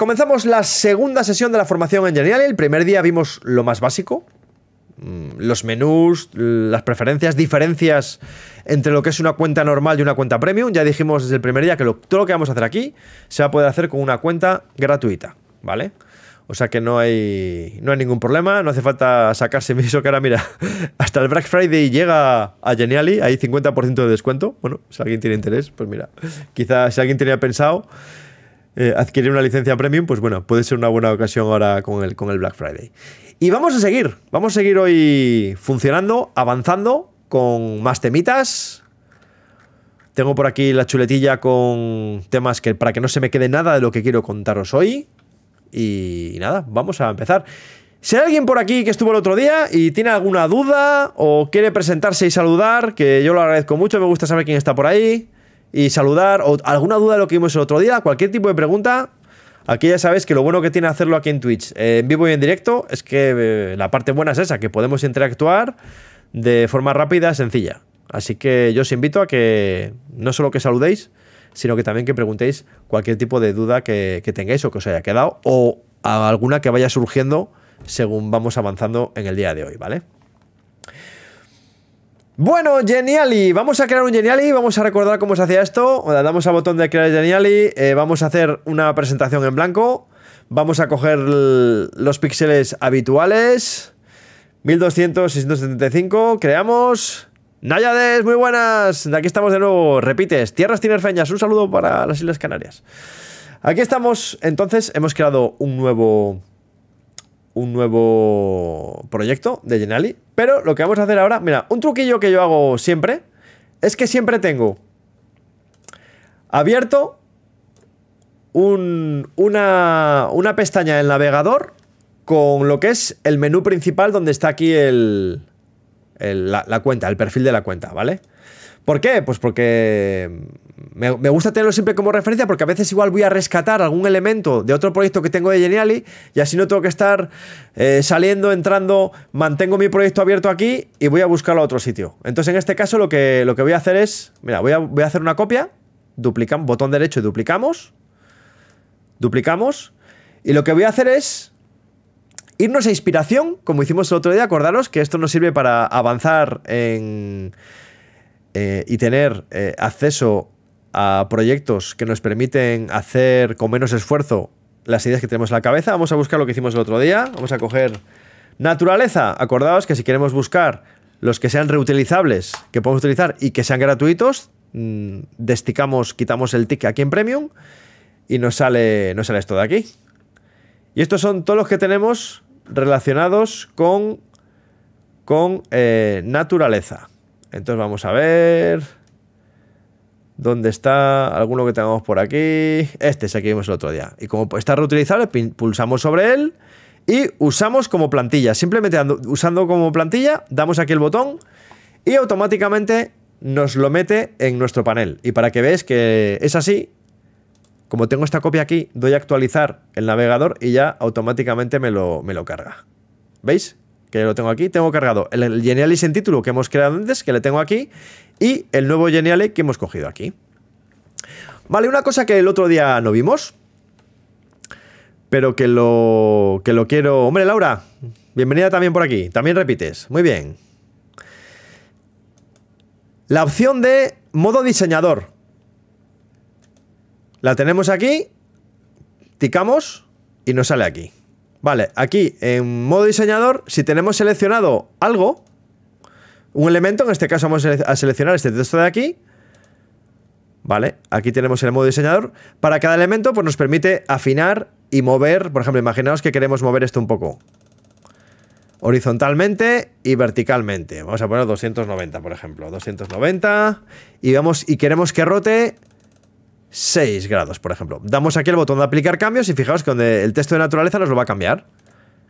Comenzamos la segunda sesión de la formación en Geniali El primer día vimos lo más básico, mm, los menús, las preferencias, diferencias entre lo que es una cuenta normal y una cuenta premium. Ya dijimos desde el primer día que todo lo que vamos a hacer aquí se va a poder hacer con una cuenta gratuita, ¿vale? O sea que no hay, no hay ningún problema, no hace falta sacarse viso que ahora mira, hasta el Black Friday llega a Geniali, hay 50% de descuento. Bueno, si alguien tiene interés, pues mira, quizás si alguien tenía pensado eh, adquirir una licencia premium, pues bueno, puede ser una buena ocasión ahora con el, con el Black Friday. Y vamos a seguir, vamos a seguir hoy funcionando, avanzando con más temitas. Tengo por aquí la chuletilla con temas que para que no se me quede nada de lo que quiero contaros hoy. Y nada, vamos a empezar. Si hay alguien por aquí que estuvo el otro día y tiene alguna duda o quiere presentarse y saludar, que yo lo agradezco mucho, me gusta saber quién está por ahí y saludar. O alguna duda de lo que vimos el otro día, cualquier tipo de pregunta. Aquí ya sabéis que lo bueno que tiene hacerlo aquí en Twitch, en vivo y en directo, es que eh, la parte buena es esa, que podemos interactuar de forma rápida, sencilla. Así que yo os invito a que no solo que saludéis, sino que también que preguntéis cualquier tipo de duda que, tengáis o que os haya quedado o alguna que vaya surgiendo según vamos avanzando en el día de hoy, ¿vale? Bueno, Geniali, vamos a crear un Geniali, vamos a recordar cómo se hacía esto, damos al botón de crear Geniali, eh, vamos a hacer una presentación en blanco, vamos a coger los píxeles habituales, 1200, 675, creamos... Nayades, muy buenas, aquí estamos de nuevo, repites, tierras tinerfeñas, un saludo para las Islas Canarias. Aquí estamos, entonces hemos creado un nuevo un nuevo proyecto de Genali. Pero lo que vamos a hacer ahora, mira, un truquillo que yo hago siempre es que siempre tengo abierto una, una pestaña del navegador con lo que es el menú principal donde está aquí el, la, cuenta, el perfil de la cuenta, ¿vale? vale ¿Por qué? Pues porque me, gusta tenerlo siempre como referencia porque a veces igual voy a rescatar algún elemento de otro proyecto que tengo de Geniali y así no tengo que estar eh, saliendo, entrando, mantengo mi proyecto abierto aquí y voy a buscarlo a otro sitio. Entonces en este caso lo que, lo que voy a hacer es, mira, voy a, voy a hacer una copia, duplicamos, botón derecho y duplicamos, duplicamos y lo que voy a hacer es irnos a inspiración, como hicimos el otro día, acordaros que esto nos sirve para avanzar en eh, y tener eh, acceso a proyectos que nos permiten hacer con menos esfuerzo las ideas que tenemos en la cabeza. Vamos a buscar lo que hicimos el otro día. Vamos a coger naturaleza. Acordaos que si queremos buscar los que sean reutilizables, que podemos utilizar y que sean gratuitos, mm, desticamos, quitamos el tick aquí en Premium y nos sale, esto de aquí. Y estos son todos los que tenemos relacionados con, con eh, naturaleza. Entonces vamos a ver. ¿Dónde está? Alguno que tengamos por aquí. Este es el que vimos el otro día. Y como está reutilizable, pulsamos sobre él y usamos como plantilla. Simplemente usando como plantilla, damos aquí el botón y automáticamente nos lo mete en nuestro panel. Y para que veáis que es así, como tengo esta copia aquí, doy a actualizar el navegador y ya automáticamente me lo, me lo carga. ¿Veis? que lo tengo aquí. Tengo cargado el, Genialis en título que hemos creado antes, que le tengo aquí, y el nuevo Genialis que hemos cogido aquí. Vale, una cosa que el otro día no vimos, pero que lo, que lo quiero... Hombre, Laura, bienvenida también por aquí. También repites. Muy bien. La opción de modo diseñador. La tenemos aquí, ticamos y nos sale aquí. Vale, aquí en modo diseñador, si tenemos seleccionado algo, un elemento, en este caso vamos a seleccionar este texto de aquí, ¿vale? Aquí tenemos el modo diseñador. Para cada elemento, pues nos permite afinar y mover, por ejemplo, imaginaos que queremos mover esto un poco. Horizontalmente y verticalmente. Vamos a poner 290, por ejemplo. 290. Y vamos, y queremos que rote 6 grados, por ejemplo. Damos aquí el botón de aplicar cambios y fijaos que donde el texto de naturaleza nos lo va a cambiar.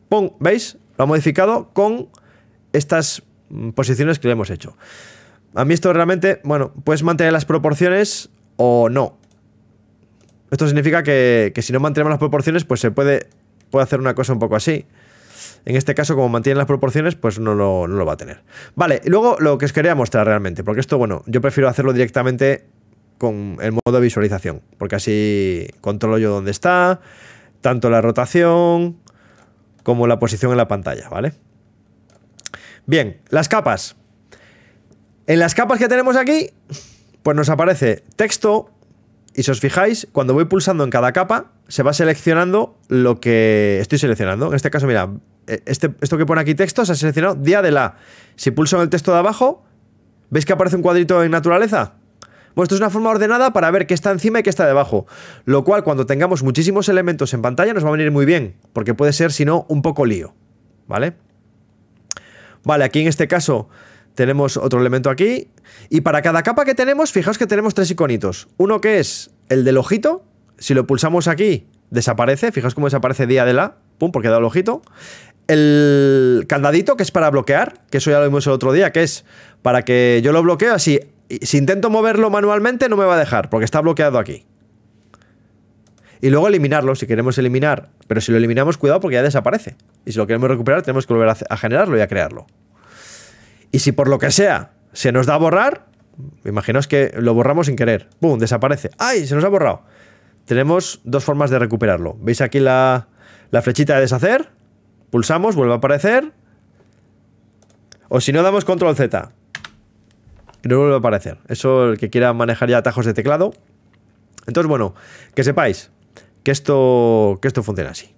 ¡Pum! ¿Veis? Lo ha modificado con estas mm, posiciones que le hemos hecho. A mí esto realmente, bueno, puedes mantener las proporciones o no. Esto significa que, si no mantenemos las proporciones, pues se puede, puede hacer una cosa un poco así. En este caso, como mantienen las proporciones, pues no lo, no lo va a tener. Vale, y luego lo que os quería mostrar realmente, porque esto, bueno, yo prefiero hacerlo directamente con el modo de visualización, porque así controlo yo dónde está, tanto la rotación como la posición en la pantalla, ¿vale? Bien, las capas. En las capas que tenemos aquí, pues nos aparece texto, y si os fijáis, cuando voy pulsando en cada capa, se va seleccionando lo que estoy seleccionando. En este caso, mira, e, este, esto que pone aquí texto se ha seleccionado día de la. Si pulso en el texto de abajo, ¿veis que aparece un cuadrito en naturaleza? Bueno, esto es una forma ordenada para ver qué está encima y qué está debajo. Lo cual, cuando tengamos muchísimos elementos en pantalla, nos va a venir muy bien. Porque puede ser, si no, un poco lío. ¿Vale? Vale, aquí en este caso tenemos otro elemento aquí. Y para cada capa que tenemos, fijaos que tenemos tres iconitos. Uno que es el del ojito. Si lo pulsamos aquí, desaparece. Fijaos cómo desaparece día de la. Pum, porque dado el ojito. El candadito, que es para bloquear, que eso ya lo vimos el otro día, que es para que yo lo bloqueo así si intento moverlo manualmente no me va a dejar, porque está bloqueado aquí. Y luego eliminarlo, si queremos eliminar. Pero si lo eliminamos, cuidado porque ya desaparece. Y si lo queremos recuperar, tenemos que volver a generarlo y a crearlo. Y si por lo que sea se nos da a borrar, imaginaos que lo borramos sin querer. ¡Pum! Desaparece. ¡Ay! Se nos ha borrado. Tenemos dos formas de recuperarlo. ¿Veis aquí la, la flechita de deshacer? Pulsamos, vuelve a aparecer. O si no, damos control Z que no vuelve a aparecer. Eso el que quiera manejar ya atajos de teclado. Entonces, bueno, que sepáis que esto, que esto funciona así.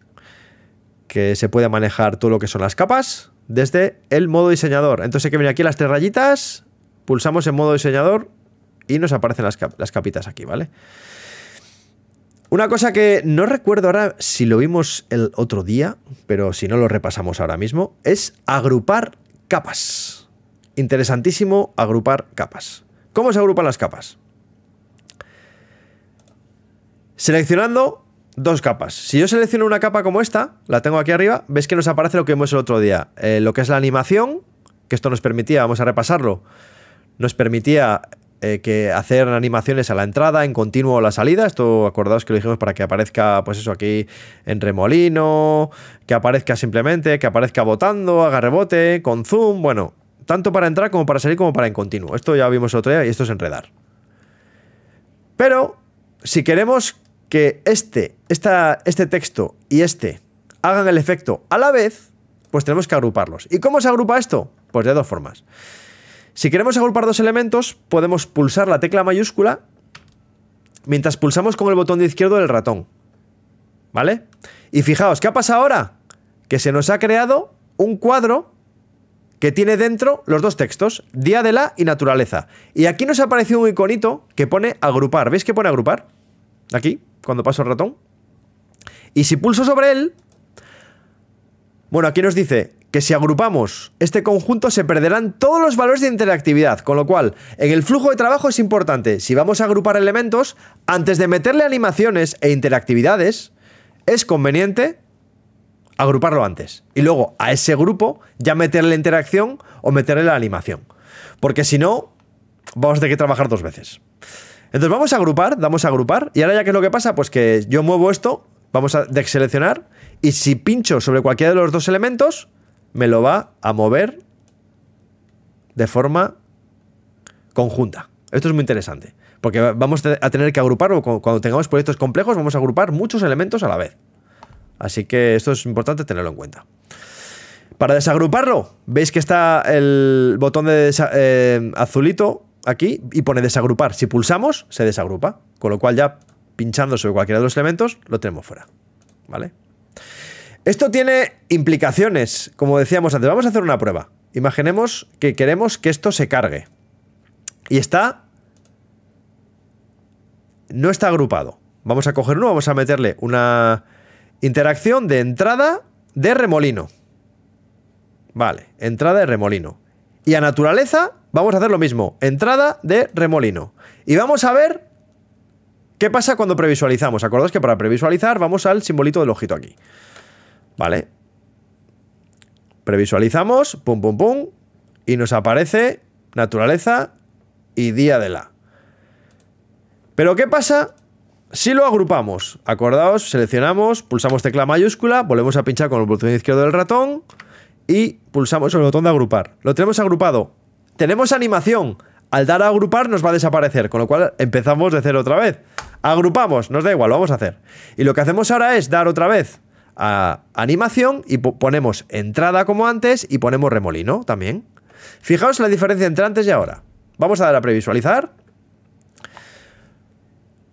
Que se puede manejar todo lo que son las capas desde el modo diseñador. Entonces hay que venir aquí las tres rayitas, pulsamos en modo diseñador y nos aparecen las, las capitas aquí, ¿vale? Una cosa que no recuerdo ahora si lo vimos el otro día, pero si no lo repasamos ahora mismo, es agrupar capas interesantísimo agrupar capas. ¿Cómo se agrupan las capas? Seleccionando dos capas. Si yo selecciono una capa como esta, la tengo aquí arriba, ves que nos aparece lo que hecho el otro día. Eh, lo que es la animación, que esto nos permitía, vamos a repasarlo, nos permitía eh, que hacer animaciones a la entrada, en continuo la salida. Esto acordaos que lo dijimos para que aparezca, pues eso, aquí en remolino, que aparezca simplemente, que aparezca botando, haga rebote, con zoom, bueno, tanto para entrar como para salir como para en continuo. Esto ya vimos otro día y esto es enredar. Pero si queremos que este, este texto y este hagan el efecto a la vez, pues tenemos que agruparlos. ¿Y cómo se agrupa esto? Pues de dos formas. Si queremos agrupar dos elementos, podemos pulsar la tecla mayúscula mientras pulsamos con el botón de izquierdo del ratón. ¿Vale? Y fijaos, ¿qué ha pasado ahora? Que se nos ha creado un cuadro que tiene dentro los dos textos, Día de la y Naturaleza. Y aquí nos ha aparecido un iconito que pone agrupar. ¿Veis que pone agrupar? Aquí, cuando paso el ratón. Y si pulso sobre él... Bueno, aquí nos dice que si agrupamos este conjunto se perderán todos los valores de interactividad, con lo cual en el flujo de trabajo es importante, si vamos a agrupar elementos, antes de meterle animaciones e interactividades, es conveniente agruparlo antes. Y luego a ese grupo ya meterle la interacción o meterle la animación. Porque si no, vamos a tener que trabajar dos veces. Entonces vamos a agrupar, damos a agrupar. Y ahora ya que es lo que pasa, pues que yo muevo esto, vamos a deseleccionar. Y si pincho sobre cualquiera de los dos elementos, me lo va a mover de forma conjunta. Esto es muy interesante. Porque vamos a tener que agruparlo. Cuando tengamos proyectos complejos, vamos a agrupar muchos elementos a la vez. Así que esto es importante tenerlo en cuenta. Para desagruparlo, veis que está el botón de eh, azulito aquí y pone desagrupar. Si pulsamos, se desagrupa. Con lo cual ya pinchando sobre cualquiera de los elementos, lo tenemos fuera. ¿Vale? Esto tiene implicaciones, como decíamos antes. Vamos a hacer una prueba. Imaginemos que queremos que esto se cargue. Y está... No está agrupado. Vamos a coger uno, vamos a meterle una Interacción de entrada de remolino. Vale, entrada de remolino. Y a naturaleza vamos a hacer lo mismo, entrada de remolino. Y vamos a ver qué pasa cuando previsualizamos. Acordaos que para previsualizar vamos al simbolito del ojito aquí. Vale. Previsualizamos, pum, pum, pum, y nos aparece naturaleza y día de la. Pero ¿qué pasa si lo agrupamos, acordaos, seleccionamos, pulsamos tecla mayúscula, volvemos a pinchar con el botón izquierdo del ratón y pulsamos el botón de agrupar. Lo tenemos agrupado. Tenemos animación. Al dar a agrupar nos va a desaparecer, con lo cual empezamos de cero otra vez. Agrupamos, nos da igual, lo vamos a hacer. Y lo que hacemos ahora es dar otra vez a animación y ponemos entrada como antes y ponemos remolino también. Fijaos la diferencia entre antes y ahora. Vamos a dar a previsualizar.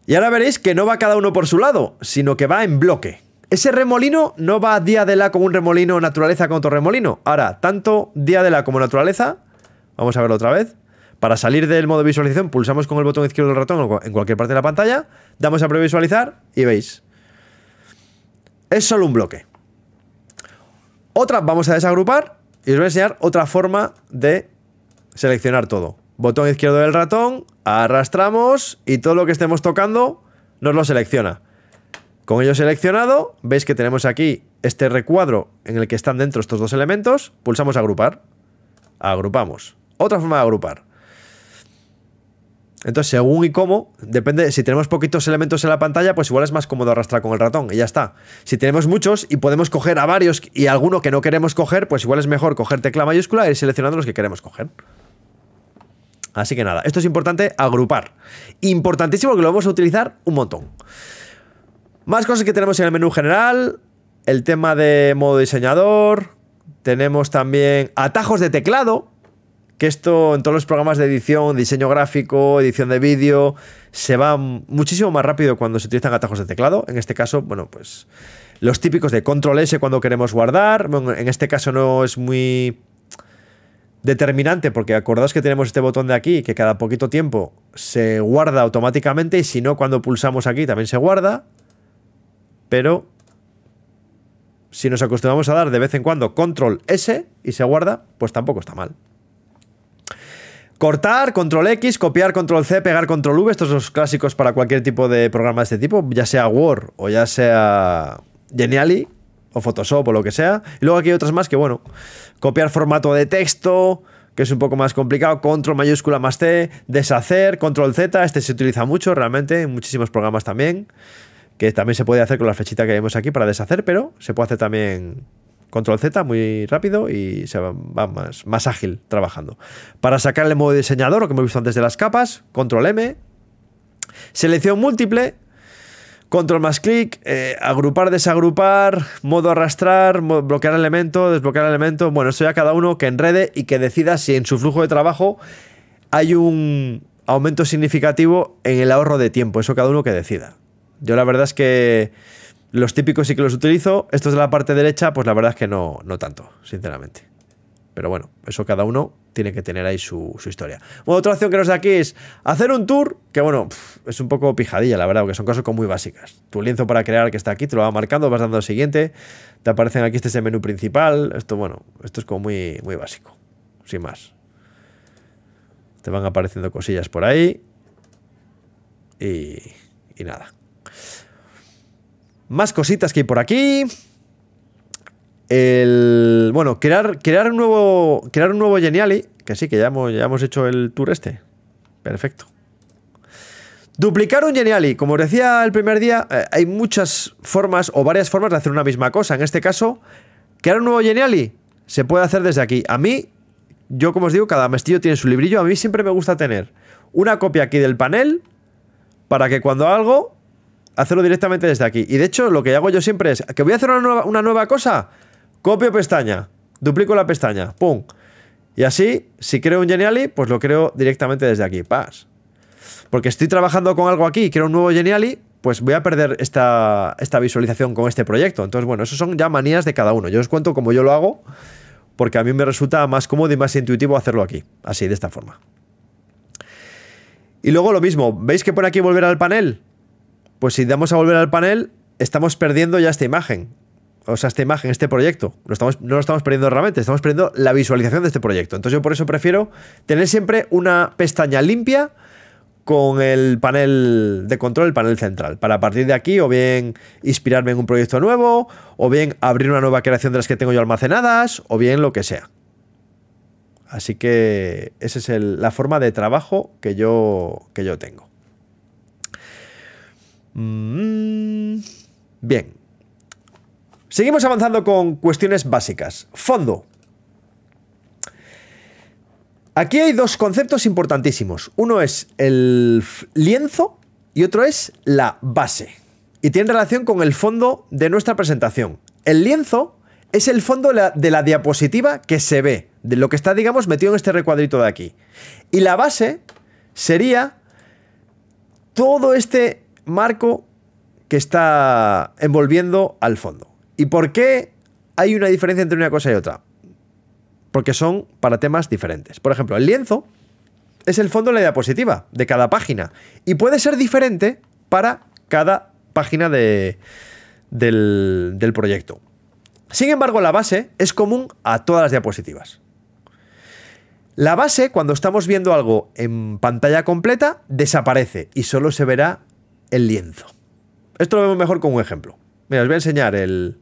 Y ahora veréis que no va cada uno por su lado, sino que va en bloque. Ese remolino no va día de la como un remolino naturaleza con otro remolino. Ahora, tanto día de la como naturaleza, vamos a verlo otra vez. Para salir del modo visualización, pulsamos con el botón izquierdo del ratón en cualquier parte de la pantalla, damos a previsualizar y veis. Es solo un bloque. Otra, vamos a desagrupar y os voy a enseñar otra forma de seleccionar todo botón izquierdo del ratón, arrastramos y todo lo que estemos tocando nos lo selecciona. Con ello seleccionado, veis que tenemos aquí este recuadro en el que están dentro estos dos elementos, pulsamos agrupar, agrupamos. Otra forma de agrupar. Entonces, según y cómo, depende, si tenemos poquitos elementos en la pantalla, pues igual es más cómodo arrastrar con el ratón y ya está. Si tenemos muchos y podemos coger a varios y alguno que no queremos coger, pues igual es mejor coger tecla mayúscula y ir seleccionando los que queremos coger. Así que nada, esto es importante agrupar. Importantísimo que lo vamos a utilizar un montón. Más cosas que tenemos en el menú general. El tema de modo diseñador. Tenemos también atajos de teclado. Que esto en todos los programas de edición, diseño gráfico, edición de vídeo, se va muchísimo más rápido cuando se utilizan atajos de teclado. En este caso, bueno, pues los típicos de control S cuando queremos guardar. en este caso no es muy determinante, porque acordaos que tenemos este botón de aquí, que cada poquito tiempo se guarda automáticamente, y si no, cuando pulsamos aquí también se guarda, pero si nos acostumbramos a dar de vez en cuando control S y se guarda, pues tampoco está mal. Cortar, control X, copiar, control C, pegar, control V, estos son los clásicos para cualquier tipo de programa de este tipo, ya sea Word o ya sea Geniali, o Photoshop o lo que sea. Y luego aquí hay otras más que, bueno, copiar formato de texto, que es un poco más complicado, control mayúscula más T, deshacer, control Z, este se utiliza mucho realmente, en muchísimos programas también, que también se puede hacer con la flechita que vemos aquí para deshacer, pero se puede hacer también control Z muy rápido y se va, más, más ágil trabajando. Para sacar el modo diseñador, lo que hemos visto antes de las capas, control M, selección múltiple, Control más clic, eh, agrupar, desagrupar, modo arrastrar, bloquear elemento, desbloquear elemento. Bueno, eso ya cada uno que enrede y que decida si en su flujo de trabajo hay un aumento significativo en el ahorro de tiempo. Eso cada uno que decida. Yo la verdad es que los típicos sí que los utilizo. Estos de la parte derecha, pues la verdad es que no, no tanto, sinceramente. Pero bueno, eso cada uno tiene que tener ahí su, historia. otra opción que nos da aquí es hacer un tour, que bueno, es un poco pijadilla, la verdad, porque son cosas como muy básicas. Tu lienzo para crear que está aquí, te lo va marcando, vas dando al siguiente, te aparecen aquí, este es el menú principal, esto bueno, esto es como muy, muy básico, sin más. Te van apareciendo cosillas por ahí y, y nada. Más cositas que hay por aquí. El, bueno, crear, crear, un nuevo, crear un nuevo Geniali, que sí, que ya hemos, ya hemos hecho el tour este. Perfecto. Duplicar un Geniali. Como os decía el primer día, eh, hay muchas formas o varias formas de hacer una misma cosa. En este caso, crear un nuevo Geniali se puede hacer desde aquí. A mí, yo como os digo, cada mestillo tiene su librillo. A mí siempre me gusta tener una copia aquí del panel para que cuando algo, hacerlo directamente desde aquí. Y de hecho, lo que hago yo siempre es que voy a hacer una nueva, una nueva cosa Copio pestaña, duplico la pestaña, pum. Y así, si creo un Geniali, pues lo creo directamente desde aquí, paz Porque estoy trabajando con algo aquí y creo un nuevo Geniali, pues voy a perder esta, visualización con este proyecto. Entonces, bueno, eso son ya manías de cada uno. Yo os cuento cómo yo lo hago, porque a mí me resulta más cómodo y más intuitivo hacerlo aquí, así, de esta forma. Y luego lo mismo, ¿veis que por aquí volver al panel? Pues si damos a volver al panel, estamos perdiendo ya esta imagen o sea, esta imagen, este proyecto. estamos, no lo estamos perdiendo realmente, estamos perdiendo la visualización de este proyecto. Entonces yo por eso prefiero tener siempre una pestaña limpia con el panel de control, el panel central, para partir de aquí o bien inspirarme en un proyecto nuevo, o bien abrir una nueva creación de las que tengo yo almacenadas, o bien lo que sea. Así que esa es la forma de trabajo que yo, que yo tengo. Mm. bien, Seguimos avanzando con cuestiones básicas. Fondo. Aquí hay dos conceptos importantísimos. Uno es el lienzo y otro es la base. Y tiene relación con el fondo de nuestra presentación. El lienzo es el fondo de la diapositiva que se ve, de lo que está, digamos, metido en este recuadrito de aquí. Y la base sería todo este marco que está envolviendo al fondo. ¿Y por qué hay una diferencia entre una cosa y otra? Porque son para temas diferentes. Por ejemplo, el lienzo es el fondo de la diapositiva de cada página y puede ser diferente para cada página del, del proyecto. Sin embargo, la base es común a todas las diapositivas. La base, cuando estamos viendo algo en pantalla completa, desaparece y solo se verá el lienzo. Esto lo vemos mejor con un ejemplo. Mira, os voy a enseñar el,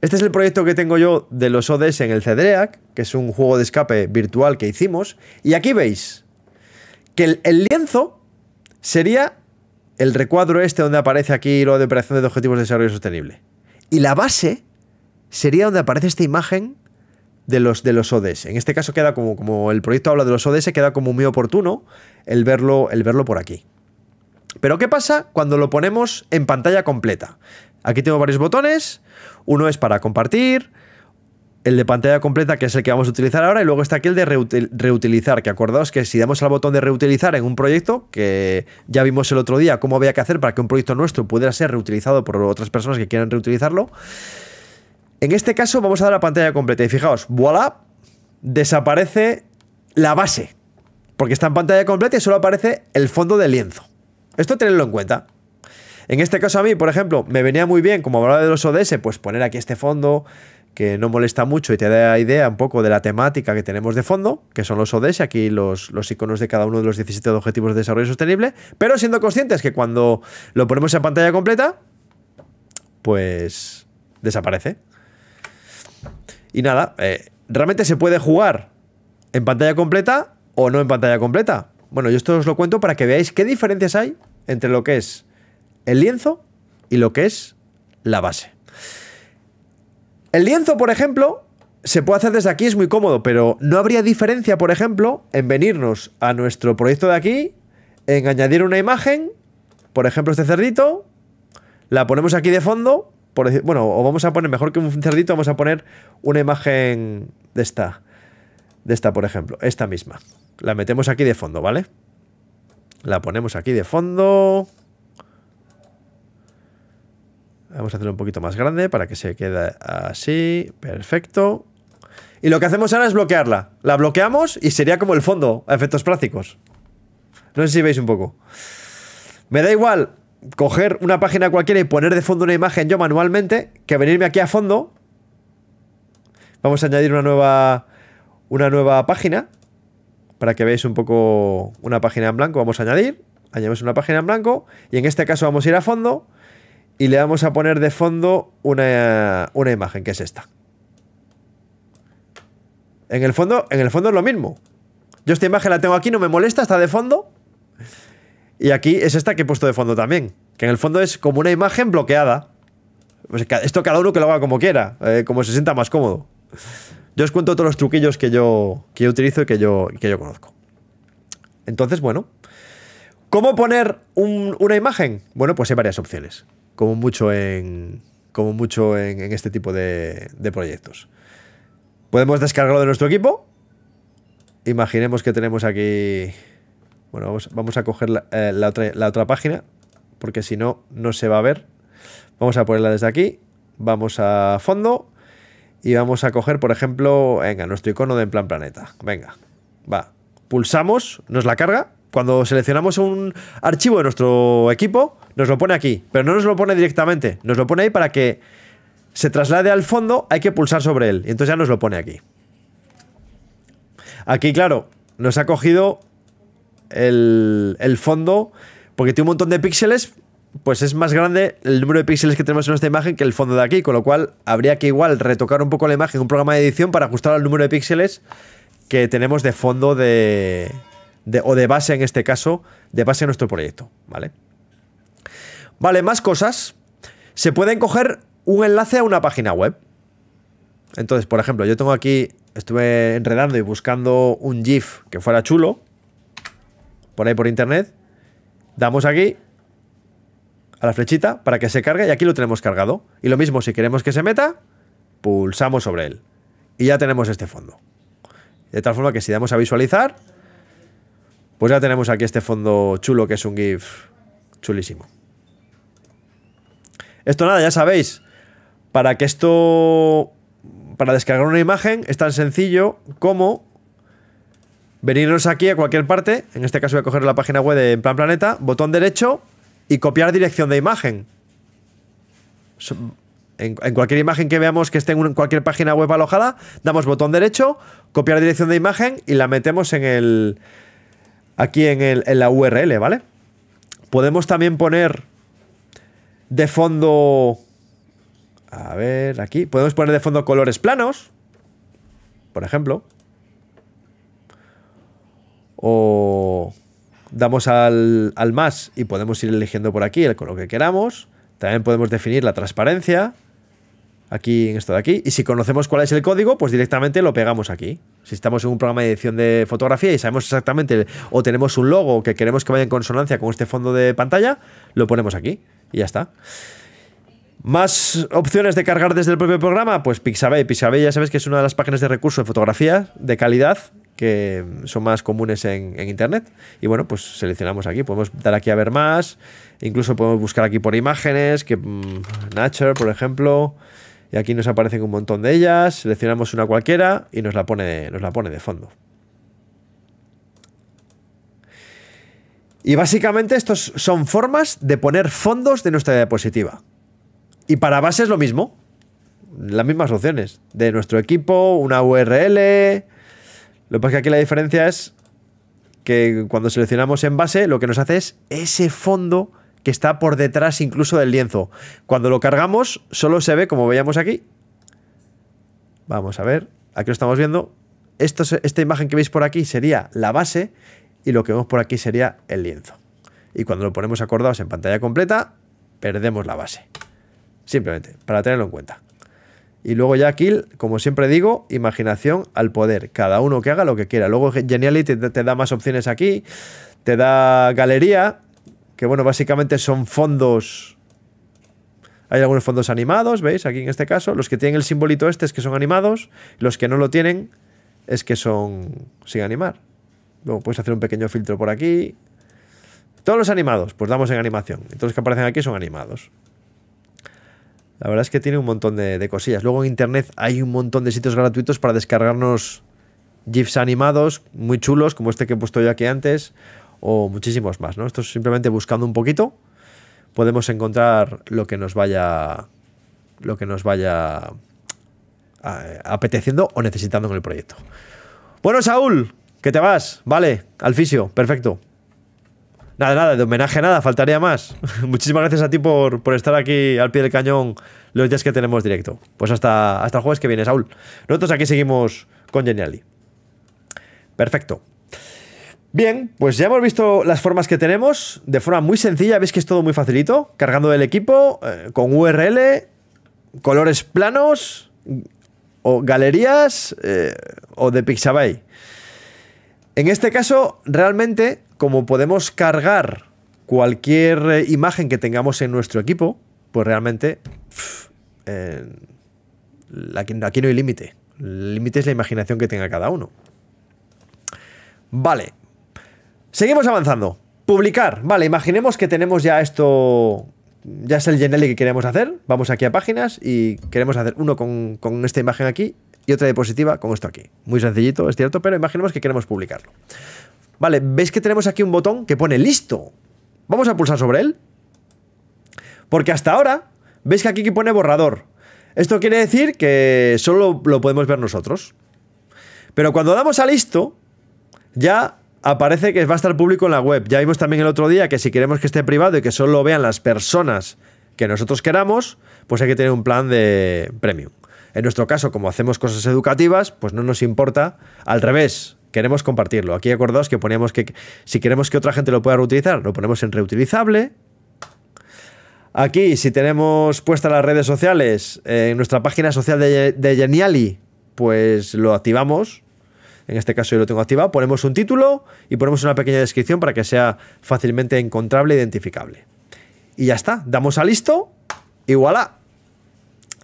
este es el proyecto que tengo yo de los ODS en el CDREAC, que es un juego de escape virtual que hicimos. Y aquí veis que el, lienzo sería el recuadro este donde aparece aquí lo de operación de objetivos de desarrollo sostenible. Y la base sería donde aparece esta imagen de los, de los ODS. En este caso queda como, como el proyecto habla de los ODS, queda como muy oportuno el verlo, el verlo por aquí. Pero ¿qué pasa cuando lo ponemos en pantalla completa? Aquí tengo varios botones uno es para compartir, el de pantalla completa, que es el que vamos a utilizar ahora, y luego está aquí el de reutilizar, que acordaos que si damos al botón de reutilizar en un proyecto, que ya vimos el otro día cómo había que hacer para que un proyecto nuestro pudiera ser reutilizado por otras personas que quieran reutilizarlo, en este caso vamos a dar la pantalla completa y fijaos, voilà, desaparece la base, porque está en pantalla completa y solo aparece el fondo del lienzo. Esto tenedlo en cuenta. En este caso a mí, por ejemplo, me venía muy bien, como hablaba de los ODS, pues poner aquí este fondo que no molesta mucho y te da idea un poco de la temática que tenemos de fondo, que son los ODS, aquí los, iconos de cada uno de los 17 objetivos de desarrollo sostenible, pero siendo conscientes que cuando lo ponemos en pantalla completa, pues desaparece. Y nada, eh, realmente se puede jugar en pantalla completa o no en pantalla completa. Bueno, yo esto os lo cuento para que veáis qué diferencias hay entre lo que es el lienzo y lo que es la base. El lienzo, por ejemplo, se puede hacer desde aquí, es muy cómodo, pero no habría diferencia, por ejemplo, en venirnos a nuestro proyecto de aquí, en añadir una imagen, por ejemplo, este cerdito, la ponemos aquí de fondo, por bueno, o vamos a poner, mejor que un cerdito, vamos a poner una imagen de esta, de esta, por ejemplo, esta misma. La metemos aquí de fondo, ¿vale? La ponemos aquí de fondo. Vamos a hacerlo un poquito más grande para que se quede así. Perfecto. Y lo que hacemos ahora es bloquearla. La bloqueamos y sería como el fondo a efectos prácticos. No sé si veis un poco. Me da igual coger una página cualquiera y poner de fondo una imagen yo manualmente que venirme aquí a fondo. Vamos a añadir una nueva, una nueva página para que veáis un poco una página en blanco. Vamos a añadir. Añadimos una página en blanco y en este caso vamos a ir a fondo y le vamos a poner de fondo una, imagen, que es esta. En el, fondo, en el fondo es lo mismo. Yo esta imagen la tengo aquí, no me molesta, está de fondo. Y aquí es esta que he puesto de fondo también. Que en el fondo es como una imagen bloqueada. Pues esto cada uno que lo haga como quiera, eh, como se sienta más cómodo. Yo os cuento todos los truquillos que yo, que utilizo y que yo, que yo conozco. Entonces, bueno. ¿Cómo poner una imagen? Bueno, pues hay varias opciones como mucho en, como mucho en, este tipo de, proyectos. Podemos descargarlo de nuestro equipo. Imaginemos que tenemos aquí... Bueno, vamos, a coger eh, la, otra, la otra página, porque si no, no se va a ver. Vamos a ponerla desde aquí. Vamos a fondo. Y vamos a coger, por ejemplo, venga, nuestro icono de en plan planeta. Venga, va. Pulsamos, nos la carga. Cuando seleccionamos un archivo de nuestro equipo, nos lo pone aquí, pero no nos lo pone directamente. Nos lo pone ahí para que se traslade al fondo, hay que pulsar sobre él. Y entonces ya nos lo pone aquí. Aquí, claro, nos ha cogido el, el fondo porque tiene un montón de píxeles, pues es más grande el número de píxeles que tenemos en esta imagen que el fondo de aquí, con lo cual habría que igual retocar un poco la imagen, un programa de edición para ajustar al número de píxeles que tenemos de fondo de, de, o de base en este caso, de base a nuestro proyecto, ¿vale? Vale, más cosas. Se pueden coger un enlace a una página web. Entonces, por ejemplo, yo tengo aquí, estuve enredando y buscando un GIF que fuera chulo, por ahí por internet. Damos aquí a la flechita para que se cargue y aquí lo tenemos cargado. Y lo mismo, si queremos que se meta, pulsamos sobre él. Y ya tenemos este fondo. De tal forma que si damos a visualizar, pues ya tenemos aquí este fondo chulo que es un GIF chulísimo. Esto nada, ya sabéis. Para que esto... Para descargar una imagen es tan sencillo como venirnos aquí a cualquier parte. En este caso voy a coger la página web de Plan Planeta, botón derecho y copiar dirección de imagen. En, cualquier imagen que veamos que esté en, cualquier página web alojada, damos botón derecho, copiar dirección de imagen y la metemos en el. aquí en, el, en la URL, ¿vale? Podemos también poner de fondo... A ver, aquí. Podemos poner de fondo colores planos. Por ejemplo. O damos al, al más y podemos ir eligiendo por aquí el color que queramos. También podemos definir la transparencia. Aquí en esto de aquí. Y si conocemos cuál es el código, pues directamente lo pegamos aquí. Si estamos en un programa de edición de fotografía y sabemos exactamente o tenemos un logo que queremos que vaya en consonancia con este fondo de pantalla, lo ponemos aquí y ya está. Más opciones de cargar desde el propio programa, pues Pixabay. Pixabay ya sabes que es una de las páginas de recursos de fotografía de calidad que son más comunes en, internet. Y bueno, pues seleccionamos aquí, podemos dar aquí a ver más, incluso podemos buscar aquí por imágenes, que mm, Nature, por ejemplo, y aquí nos aparecen un montón de ellas, seleccionamos una cualquiera y nos la pone, nos la pone de fondo. Y básicamente estos son formas de poner fondos de nuestra diapositiva. Y para base es lo mismo. Las mismas opciones. De nuestro equipo, una URL. Lo que pasa es que aquí la diferencia es que cuando seleccionamos en base, lo que nos hace es ese fondo que está por detrás incluso del lienzo. Cuando lo cargamos, solo se ve, como veíamos aquí. Vamos a ver, aquí lo estamos viendo. Esto, esta imagen que veis por aquí sería la base y lo que vemos por aquí sería el lienzo. Y cuando lo ponemos acordados en pantalla completa, perdemos la base. Simplemente, para tenerlo en cuenta. Y luego ya aquí, como siempre digo, imaginación al poder. Cada uno que haga lo que quiera. Luego Geniality te, te da más opciones aquí. Te da galería, que bueno, básicamente son fondos... Hay algunos fondos animados, ¿veis? Aquí en este caso, los que tienen el simbolito este es que son animados, los que no lo tienen es que son sin animar puedes hacer un pequeño filtro por aquí. Todos los animados, pues damos en animación. Y todos los que aparecen aquí son animados. La verdad es que tiene un montón de, cosillas. Luego en internet hay un montón de sitios gratuitos para descargarnos GIFs animados muy chulos, como este que he puesto yo aquí antes, o muchísimos más, ¿no? Esto es simplemente buscando un poquito, podemos encontrar lo que nos vaya. lo que nos vaya eh, apeteciendo o necesitando en el proyecto. Bueno, Saúl, ¿Que te vas? Vale, al fisio, perfecto. Nada, nada, de homenaje nada, faltaría más. Muchísimas gracias a ti por, estar aquí al pie del cañón los días que tenemos directo. Pues hasta, hasta el jueves que viene, Saúl. Nosotros aquí seguimos con Geniali. Perfecto. Bien, pues ya hemos visto las formas que tenemos de forma muy sencilla. Veis que es todo muy facilito. Cargando el equipo, eh, con URL, colores planos, o galerías, eh, o de Pixabay. En este caso, realmente, como podemos cargar cualquier eh, imagen que tengamos en nuestro equipo, pues realmente eh, aquí, no hay límite. El límite es la imaginación que tenga cada uno. Vale. Seguimos avanzando. Publicar. Vale, imaginemos que tenemos ya esto ya es el Genelli que queremos hacer. Vamos aquí a páginas y queremos hacer uno con, esta imagen aquí y otra diapositiva con esto aquí. Muy sencillito, es cierto, pero imaginemos que queremos publicarlo. Vale, veis que tenemos aquí un botón que pone listo. Vamos a pulsar sobre él. Porque hasta ahora, veis que aquí pone borrador. Esto quiere decir que solo lo podemos ver nosotros. Pero cuando damos a listo, ya aparece que va a estar público en la web. Ya vimos también el otro día que si queremos que esté privado y que solo lo vean las personas que nosotros queramos, pues hay que tener un plan de premium. En nuestro caso, como hacemos cosas educativas, pues no nos importa. Al revés, queremos compartirlo. Aquí acordaos que poníamos que si queremos que otra gente lo pueda reutilizar, lo ponemos en reutilizable. Aquí, si tenemos puestas las redes sociales, eh, en nuestra página social de, de Geniali, pues lo activamos. En este caso yo lo tengo activado. Ponemos un título y ponemos una pequeña descripción para que sea fácilmente encontrable e identificable. Y ya está. Damos a listo y voilà.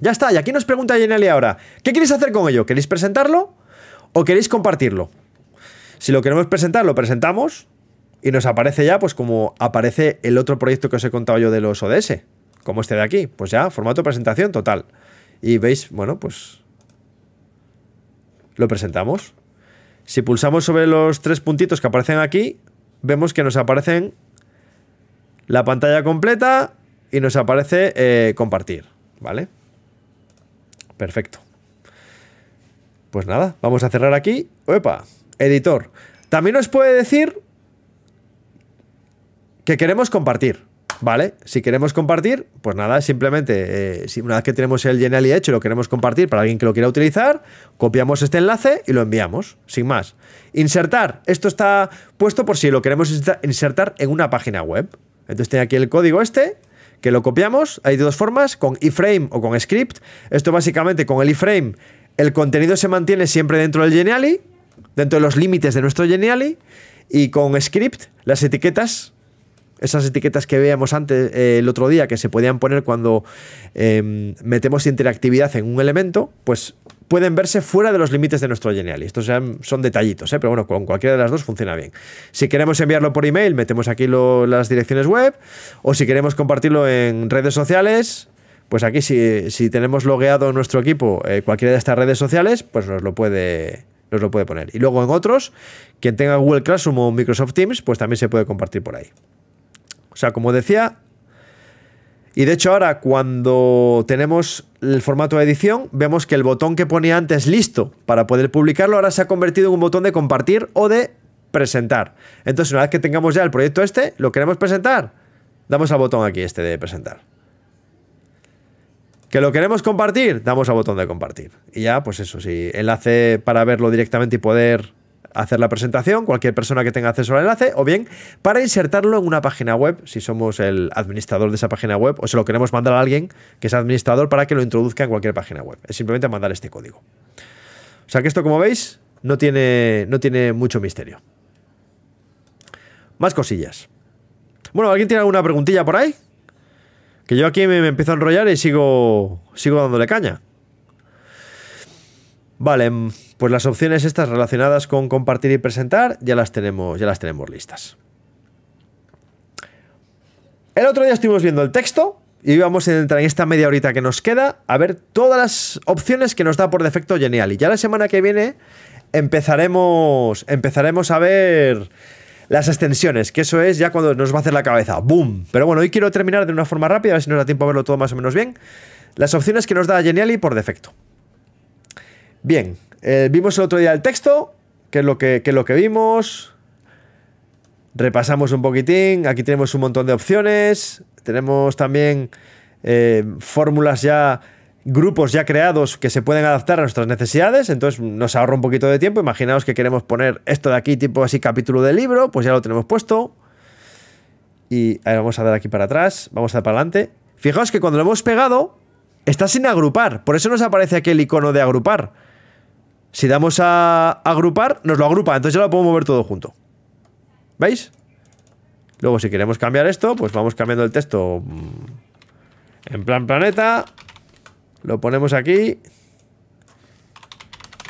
Ya está, y aquí nos pregunta Geniali ahora, ¿qué queréis hacer con ello? ¿Queréis presentarlo o queréis compartirlo? Si lo queremos presentar, lo presentamos y nos aparece ya, pues como aparece el otro proyecto que os he contado yo de los ODS, como este de aquí, pues ya, formato presentación total. Y veis, bueno, pues lo presentamos. Si pulsamos sobre los tres puntitos que aparecen aquí, vemos que nos aparecen la pantalla completa y nos aparece eh, compartir, ¿vale? Perfecto. Pues nada, vamos a cerrar aquí. ¡Epa! Editor. También nos puede decir que queremos compartir. ¿Vale? Si queremos compartir, pues nada, simplemente eh, si una vez que tenemos el y hecho y lo queremos compartir para alguien que lo quiera utilizar, copiamos este enlace y lo enviamos, sin más. Insertar. Esto está puesto por si lo queremos insertar en una página web. Entonces tiene aquí el código este que lo copiamos, hay dos formas, con iframe o con script. Esto básicamente con el iframe el contenido se mantiene siempre dentro del Geniali, dentro de los límites de nuestro Geniali, y con script las etiquetas, esas etiquetas que veíamos antes eh, el otro día que se podían poner cuando em, metemos interactividad en un elemento, pues pueden verse fuera de los límites de nuestro Geniali. Estos son detallitos, ¿eh? pero bueno, con cualquiera de las dos funciona bien. Si queremos enviarlo por email, metemos aquí las direcciones web, o si queremos compartirlo en redes sociales, pues aquí si, tenemos logueado nuestro equipo eh, cualquiera de estas redes sociales, pues nos lo puede nos lo puede poner. Y luego en otros, quien tenga Google Classroom o Microsoft Teams, pues también se puede compartir por ahí. O sea, como decía, y de hecho ahora cuando tenemos el formato de edición, vemos que el botón que ponía antes listo para poder publicarlo ahora se ha convertido en un botón de compartir o de presentar. Entonces una vez que tengamos ya el proyecto este, lo queremos presentar, damos al botón aquí este de presentar. ¿Que lo queremos compartir? Damos al botón de compartir. Y ya, pues eso, si enlace para verlo directamente y poder hacer la presentación, cualquier persona que tenga acceso al enlace, o bien para insertarlo en una página web, si somos el administrador de esa página web, o se lo queremos mandar a alguien que es administrador para que lo introduzca en cualquier página web. Es simplemente mandar este código. O sea que esto, como veis, no tiene, no tiene mucho misterio. Más cosillas. Bueno, ¿alguien tiene alguna preguntilla por ahí? Que yo aquí me, empiezo a enrollar y sigo, sigo dándole caña. Vale, mm, pues las opciones estas relacionadas con compartir y presentar ya las tenemos, ya las tenemos listas. El otro día estuvimos viendo el texto y vamos a entrar en esta media horita que nos queda a ver todas las opciones que nos da por defecto Genial. ya la semana que viene empezaremos, empezaremos a ver las extensiones, que eso es ya cuando nos va a hacer la cabeza. ¡Boom! Pero bueno, hoy quiero terminar de una forma rápida, a ver si nos da tiempo a verlo todo más o menos bien. Las opciones que nos da Geniali por defecto. Bien, eh, vimos el otro día el texto, que es lo que, vimos. Repasamos un poquitín. Aquí tenemos un montón de opciones. Tenemos también eh, fórmulas ya, grupos ya creados que se pueden adaptar a nuestras necesidades. Entonces nos ahorra un poquito de tiempo. Imaginaos que queremos poner esto de aquí, tipo así capítulo de libro, pues ya lo tenemos puesto. Y vamos a dar aquí para atrás, vamos a dar para adelante. Fijaos que cuando lo hemos pegado, está sin agrupar. Por eso nos aparece aquí el icono de agrupar. Si damos a agrupar, nos lo agrupa. Entonces ya lo podemos mover todo junto. ¿Veis? Luego, si queremos cambiar esto, pues vamos cambiando el texto mm, en plan planeta. Lo ponemos aquí.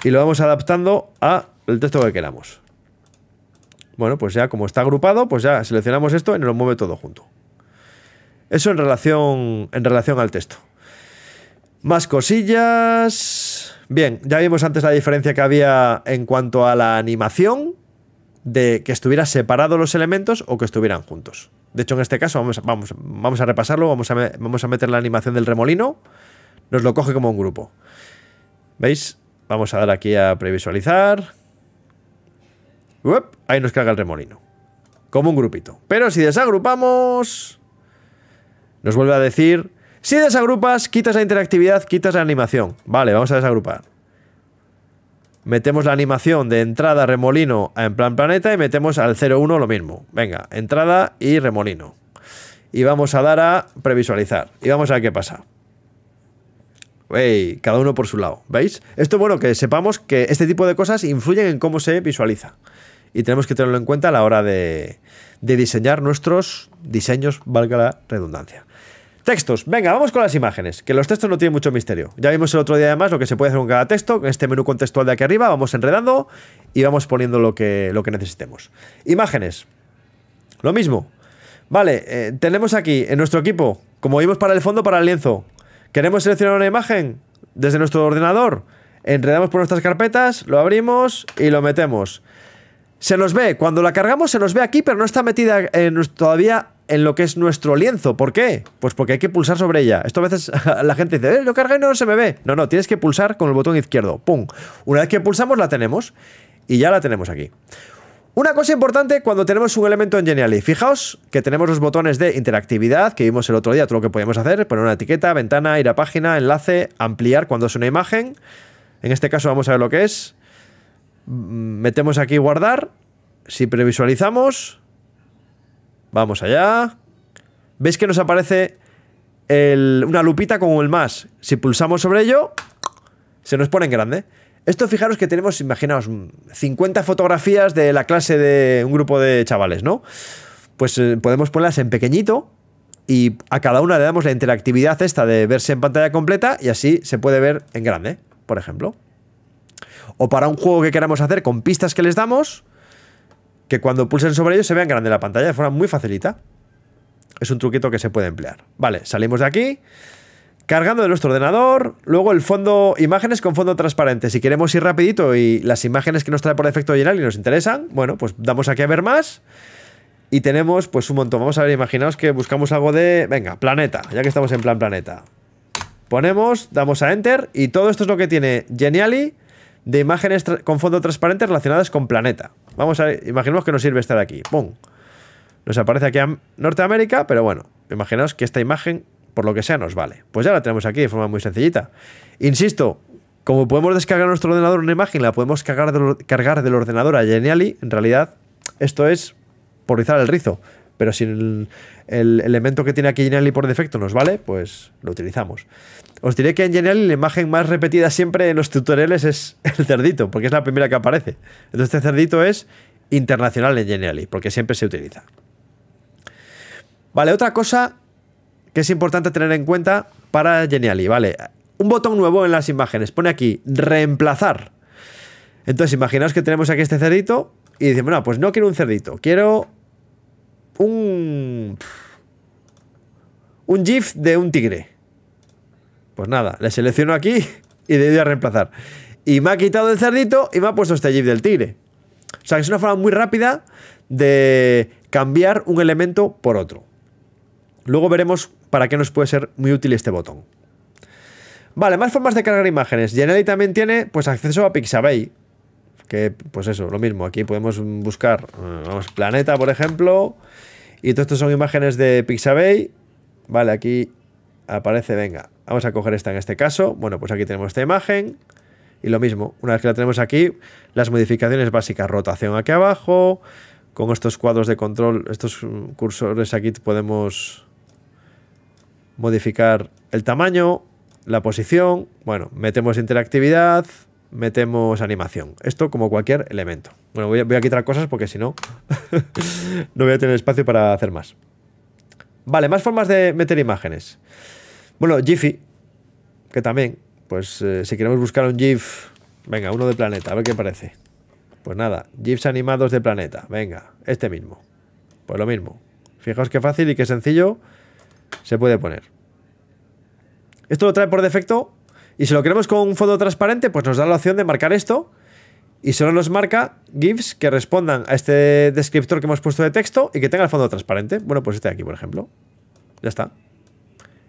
Y lo vamos adaptando a el texto que queramos. Bueno, pues ya como está agrupado, pues ya seleccionamos esto y nos lo mueve todo junto. Eso en relación, en relación al texto. Más cosillas. Bien, ya vimos antes la diferencia que había en cuanto a la animación de que estuvieran separados los elementos o que estuvieran juntos. De hecho, en este caso, vamos, vamos, a repasarlo, vamos a, vamos a meter la animación del remolino, nos lo coge como un grupo. ¿Veis? Vamos a dar aquí a previsualizar. ahí nos carga el remolino. Como un grupito. Pero si desagrupamos, nos vuelve a decir si desagrupas, quitas la interactividad, quitas la animación. Vale, vamos a desagrupar. Metemos la animación de entrada remolino en plan planeta y metemos al 01 lo mismo. Venga, entrada y remolino. Y vamos a dar a previsualizar. Y vamos a ver qué pasa. Hey, cada uno por su lado, ¿veis? Esto bueno que sepamos que este tipo de cosas influyen en cómo se visualiza. Y tenemos que tenerlo en cuenta a la hora de diseñar nuestros diseños, valga la redundancia. Textos. Venga, vamos con las imágenes, que los textos no tienen mucho misterio. Ya vimos el otro día además lo que se puede hacer con cada texto. En este menú contextual de aquí arriba vamos enredando y vamos poniendo lo que, lo que necesitemos. Imágenes. Lo mismo. Vale, eh, tenemos aquí en nuestro equipo, como vimos para el fondo, para el lienzo. ¿Queremos seleccionar una imagen desde nuestro ordenador? Enredamos por nuestras carpetas, lo abrimos y lo metemos. Se nos ve, cuando la cargamos se nos ve aquí, pero no está metida en, todavía en lo que es nuestro lienzo. ¿Por qué? Pues porque hay que pulsar sobre ella. Esto a veces la gente dice, eh, lo carga y no se me ve. No, no, tienes que pulsar con el botón izquierdo. ¡Pum! Una vez que pulsamos la tenemos y ya la tenemos aquí. Una cosa importante cuando tenemos un elemento en y fijaos que tenemos los botones de interactividad que vimos el otro día, todo lo que podíamos hacer, poner una etiqueta, ventana, ir a página, enlace, ampliar cuando es una imagen. En este caso vamos a ver lo que es. Mm, metemos aquí guardar, si previsualizamos, Vamos allá. ¿Veis que nos aparece una lupita como el más? Si pulsamos sobre ello, se nos pone en grande. Esto fijaros que tenemos, imaginaos, 50 fotografías de la clase de un grupo de chavales, ¿no? Pues eh, podemos ponerlas en pequeñito y a cada una le damos la interactividad esta de verse en pantalla completa y así se puede ver en grande, por ejemplo. O para un juego que queramos hacer con pistas que les damos, que cuando pulsen sobre ellos se vean grande la pantalla de forma muy facilita. Es un truquito que se puede emplear. Vale, salimos de aquí. Cargando de nuestro ordenador, luego el fondo, imágenes con fondo transparente. Si queremos ir rapidito y las imágenes que nos trae por defecto general nos interesan, bueno, pues damos aquí a ver más. Y tenemos pues un montón. Vamos a ver, imaginaos que buscamos algo de, venga, planeta, ya que estamos en plan planeta. Ponemos, damos a Enter y todo esto es lo que tiene Geniali de imágenes con fondo transparente relacionadas con planeta. Vamos a ver, imaginemos que nos sirve estar aquí. ¡Pum! Nos aparece aquí Norteamérica, pero bueno, imaginaos que esta imagen, por lo que sea, nos vale. Pues ya la tenemos aquí de forma muy sencillita. Insisto, como podemos descargar nuestro ordenador una imagen, la podemos cargar del, cargar del ordenador a Geniali, en realidad esto es por rizar el rizo. Pero si el, elemento que tiene aquí Geniali por defecto nos vale, pues lo utilizamos. Os diré que en Geniali la imagen más repetida siempre en los tutoriales es el cerdito, porque es la primera que aparece. Entonces este cerdito es internacional en Geniali, porque siempre se utiliza. Vale, otra cosa que es importante tener en cuenta para Geniali, ¿vale? Un botón nuevo en las imágenes. Pone aquí reemplazar. Entonces, imaginaos que tenemos aquí este cerdito y decimos, bueno, pues no quiero un cerdito, quiero un, GIF de un tigre. Pues nada, le selecciono aquí y le doy a reemplazar. Y me ha quitado el cerdito y me ha puesto este GIF del tigre. O sea, es una forma muy rápida de cambiar un elemento por otro. Luego veremos para qué nos puede ser muy útil este botón. Vale, más formas de cargar imágenes. Genelli también tiene pues acceso a Pixabay, que, pues eso, lo mismo. Aquí podemos buscar, eh, vamos, planeta, por ejemplo. Y todo esto son imágenes de Pixabay. Vale, aquí aparece, venga. Vamos a coger esta en este caso. Bueno, pues aquí tenemos esta imagen. Y lo mismo, una vez que la tenemos aquí, las modificaciones básicas, rotación aquí abajo, con estos cuadros de control, estos cursores aquí podemos modificar el tamaño, la posición, bueno, metemos interactividad, metemos animación. Esto como cualquier elemento. Bueno, voy a, quitar cosas porque si no, no voy a tener espacio para hacer más. Vale, más formas de meter imágenes. Bueno, Jiffy, que también, pues eh, si queremos buscar un GIF, venga, uno de planeta, a ver qué parece. Pues nada, GIFs animados de planeta, venga, este mismo. Pues lo mismo. Fijaos qué fácil y qué sencillo se puede poner. Esto lo trae por defecto y si lo queremos con un fondo transparente, pues nos da la opción de marcar esto. Y solo nos marca GIFs que respondan a este descriptor que hemos puesto de texto y que tenga el fondo transparente. Bueno, pues este de aquí, por ejemplo. Ya está.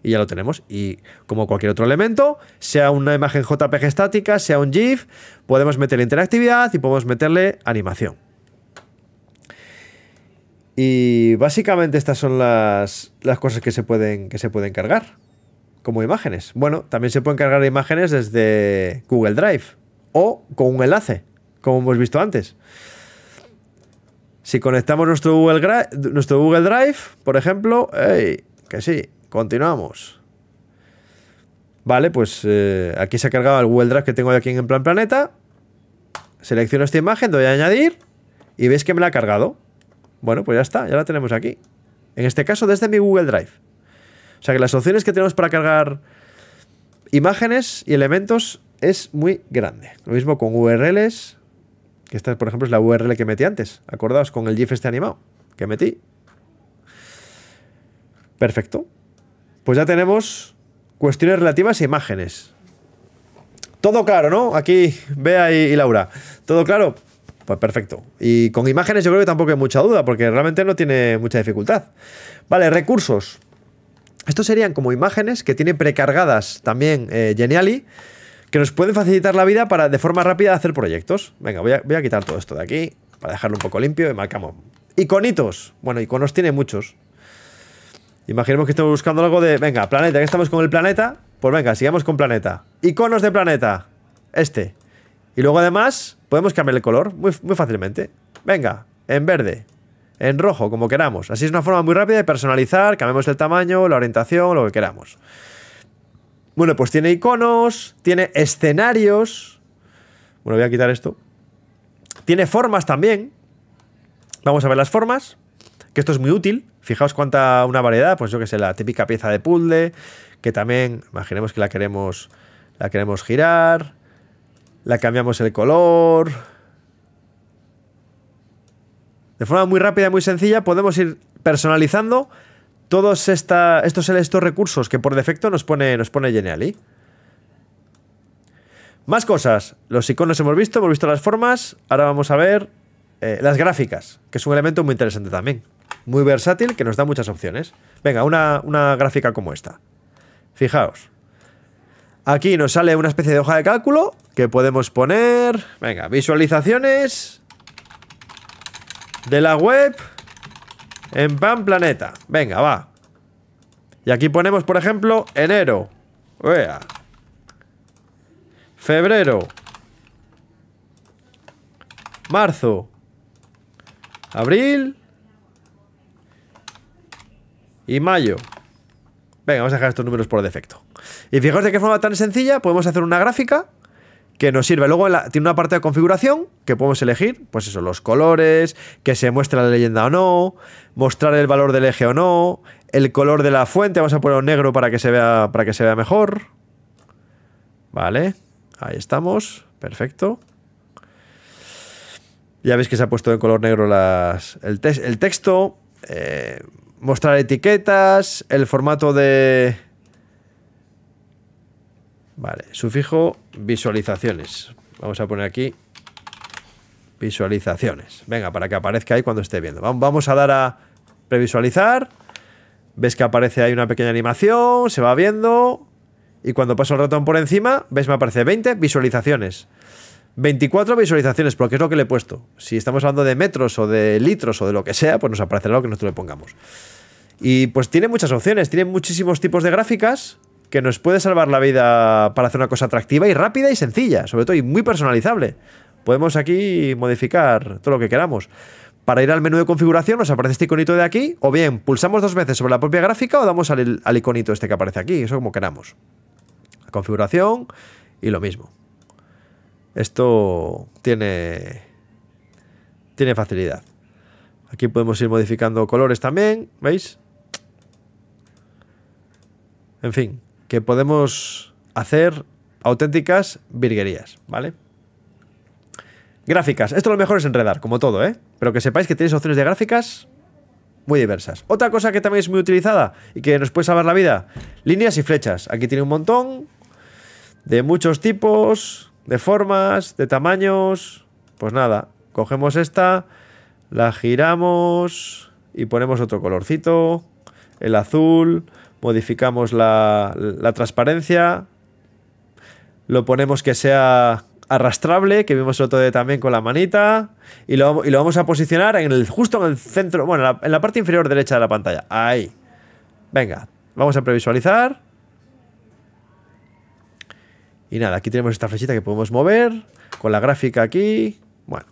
Y ya lo tenemos. Y como cualquier otro elemento, sea una imagen JPG estática, sea un GIF, podemos meterle interactividad y podemos meterle animación. Y básicamente estas son las, las cosas que se pueden, que se pueden cargar como imágenes. Bueno, también se pueden cargar imágenes desde Google Drive o con un enlace, como hemos visto antes. Si conectamos nuestro Google, nuestro Google Drive, por ejemplo, hey, que sí, continuamos. Vale, pues eh, aquí se ha cargado el Google Drive que tengo aquí en Plan Planeta. Selecciono esta imagen, doy a añadir y veis que me la ha cargado. Bueno, pues ya está, ya la tenemos aquí. En este caso desde mi Google Drive. O sea que las opciones que tenemos para cargar imágenes y elementos es muy grande. Lo mismo con URLs, que esta, por ejemplo, es la URL que metí antes. Acordaos con el GIF este animado que metí. Perfecto. Pues ya tenemos cuestiones relativas a imágenes. Todo claro, ¿no? Aquí, Bea y, y Laura. ¿Todo claro? Pues perfecto. Y con imágenes yo creo que tampoco hay mucha duda, porque realmente no tiene mucha dificultad. Vale, recursos. Estos serían como imágenes que tiene precargadas también eh, Geniali, que nos pueden facilitar la vida para de forma rápida hacer proyectos. Venga, voy a, quitar todo esto de aquí para dejarlo un poco limpio y marcamos. Iconitos. Bueno, iconos tiene muchos. Imaginemos que estamos buscando algo de... Venga, planeta, que estamos con el planeta. Pues venga, sigamos con planeta. Iconos de planeta. Este. Y luego además podemos cambiar el color muy, muy fácilmente. Venga, en verde en rojo, como queramos. Así es una forma muy rápida de personalizar, cambiamos el tamaño, la orientación, lo que queramos. Bueno, pues tiene iconos, tiene escenarios. Bueno, voy a quitar esto. Tiene formas también. Vamos a ver las formas, que esto es muy útil. Fijaos cuánta una variedad, pues yo que sé, la típica pieza de puzzle, que también, imaginemos que la queremos, la queremos girar, la cambiamos el color, de forma muy rápida y muy sencilla podemos ir personalizando todos estos, recursos que por defecto nos pone, nos pone Geniali. Más cosas. Los iconos hemos visto, hemos visto las formas. Ahora vamos a ver eh, las gráficas, que es un elemento muy interesante también. Muy versátil, que nos da muchas opciones. Venga, una, una gráfica como esta. Fijaos. Aquí nos sale una especie de hoja de cálculo que podemos poner. Venga, visualizaciones de la web en Pan Planeta. Venga, va. Y aquí ponemos, por ejemplo, enero. Vea. Febrero. Marzo. Abril. Y mayo. Venga, vamos a dejar estos números por defecto. Y fijaos de qué forma tan sencilla podemos hacer una gráfica que nos sirve. Luego tiene una parte de configuración que podemos elegir, pues eso, los colores, que se muestra la leyenda o no, mostrar el valor del eje o no, el color de la fuente, vamos a ponerlo negro para que se vea, para que se vea mejor. Vale, ahí estamos, perfecto. Ya veis que se ha puesto en color negro las, el, texto, eh, mostrar etiquetas, el formato de... Vale, sufijo visualizaciones. Vamos a poner aquí visualizaciones. Venga, para que aparezca ahí cuando esté viendo. Vamos a dar a previsualizar. Ves que aparece ahí una pequeña animación, se va viendo. Y cuando paso el ratón por encima, ves, me aparece 20 visualizaciones. 24 visualizaciones, porque es lo que le he puesto. Si estamos hablando de metros o de litros o de lo que sea, pues nos aparecerá lo que nosotros le pongamos. Y pues tiene muchas opciones, tiene muchísimos tipos de gráficas que nos puede salvar la vida para hacer una cosa atractiva y rápida y sencilla, sobre todo y muy personalizable. Podemos aquí modificar todo lo que queramos. Para ir al menú de configuración nos aparece este iconito de aquí, o bien pulsamos dos veces sobre la propia gráfica o damos al, iconito este que aparece aquí, eso como queramos. Configuración y lo mismo. Esto tiene, tiene facilidad. Aquí podemos ir modificando colores también, ¿veis? En fin, que podemos hacer auténticas virguerías, ¿vale? Gráficas. Esto lo mejor es enredar, como todo, ¿eh? Pero que sepáis que tenéis opciones de gráficas muy diversas. Otra cosa que también es muy utilizada y que nos puede salvar la vida, líneas y flechas. Aquí tiene un montón de muchos tipos, de formas, de tamaños. Pues nada, cogemos esta, la giramos y ponemos otro colorcito, el azul, modificamos la, transparencia, lo ponemos que sea arrastrable, que vimos otro día también con la manita, y lo, vamos a posicionar en justo en el centro, bueno, en la, parte inferior derecha de la pantalla. Ahí. Venga, vamos a previsualizar. Y nada, aquí tenemos esta flechita que podemos mover, con la gráfica aquí. Bueno.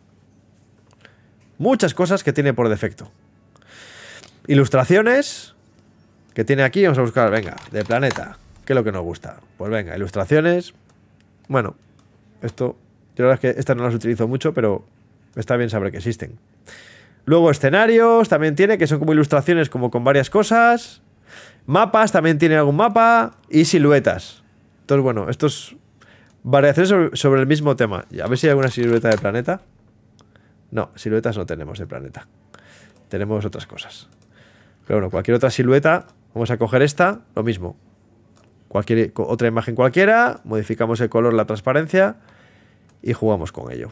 Muchas cosas que tiene por defecto. Ilustraciones, que tiene aquí? Vamos a buscar, venga, de planeta. ¿Qué es lo que nos gusta? Pues venga, ilustraciones. Bueno, esto, yo la verdad es que estas no las utilizo mucho, pero está bien saber que existen. Luego escenarios también tiene, que son como ilustraciones como con varias cosas. Mapas también tiene algún mapa. Y siluetas. Entonces, bueno, estos variaciones sobre, sobre el mismo tema. A ver si hay alguna silueta de planeta. No, siluetas no tenemos de planeta. Tenemos otras cosas. Pero bueno, cualquier otra silueta Vamos a coger esta, lo mismo. Cualquier, otra imagen cualquiera, modificamos el color, la transparencia y jugamos con ello.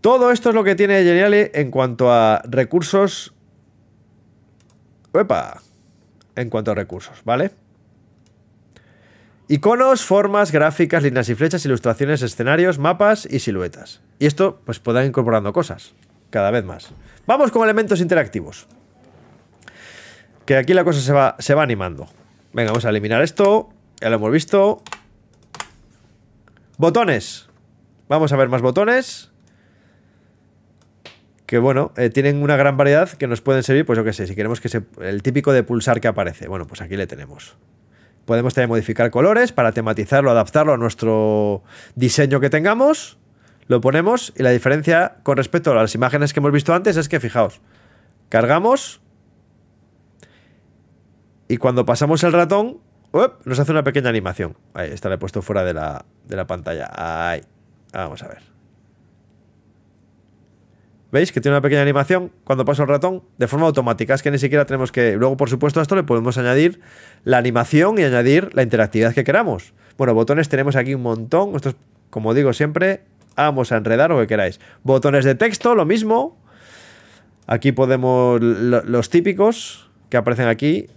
Todo esto es lo que tiene Geniali e en cuanto a recursos. ¡Epa! En cuanto a recursos, ¿vale? Iconos, formas, gráficas, líneas y flechas, ilustraciones, escenarios, mapas y siluetas. Y esto, pues, podrán incorporando cosas, cada vez más. Vamos con elementos interactivos. Que aquí la cosa se va, se va animando. Venga, vamos a eliminar esto. Ya lo hemos visto. Botones. Vamos a ver más botones. Que bueno, eh, tienen una gran variedad que nos pueden servir, pues yo qué sé, si queremos que se... El típico de pulsar que aparece. Bueno, pues aquí le tenemos. Podemos también modificar colores para tematizarlo, adaptarlo a nuestro diseño que tengamos. Lo ponemos y la diferencia con respecto a las imágenes que hemos visto antes es que, fijaos, cargamos y cuando pasamos el ratón, nos hace una pequeña animación. Ahí, esta la he puesto fuera de la, pantalla. Ahí. Vamos a ver. ¿Veis que tiene una pequeña animación cuando paso el ratón? De forma automática, es que ni siquiera tenemos que... Luego, por supuesto, a esto le podemos añadir la animación y añadir la interactividad que queramos. Bueno, botones tenemos aquí un montón. Esto como digo siempre, vamos a enredar lo que queráis. Botones de texto, lo mismo. Aquí podemos... los típicos que aparecen aquí.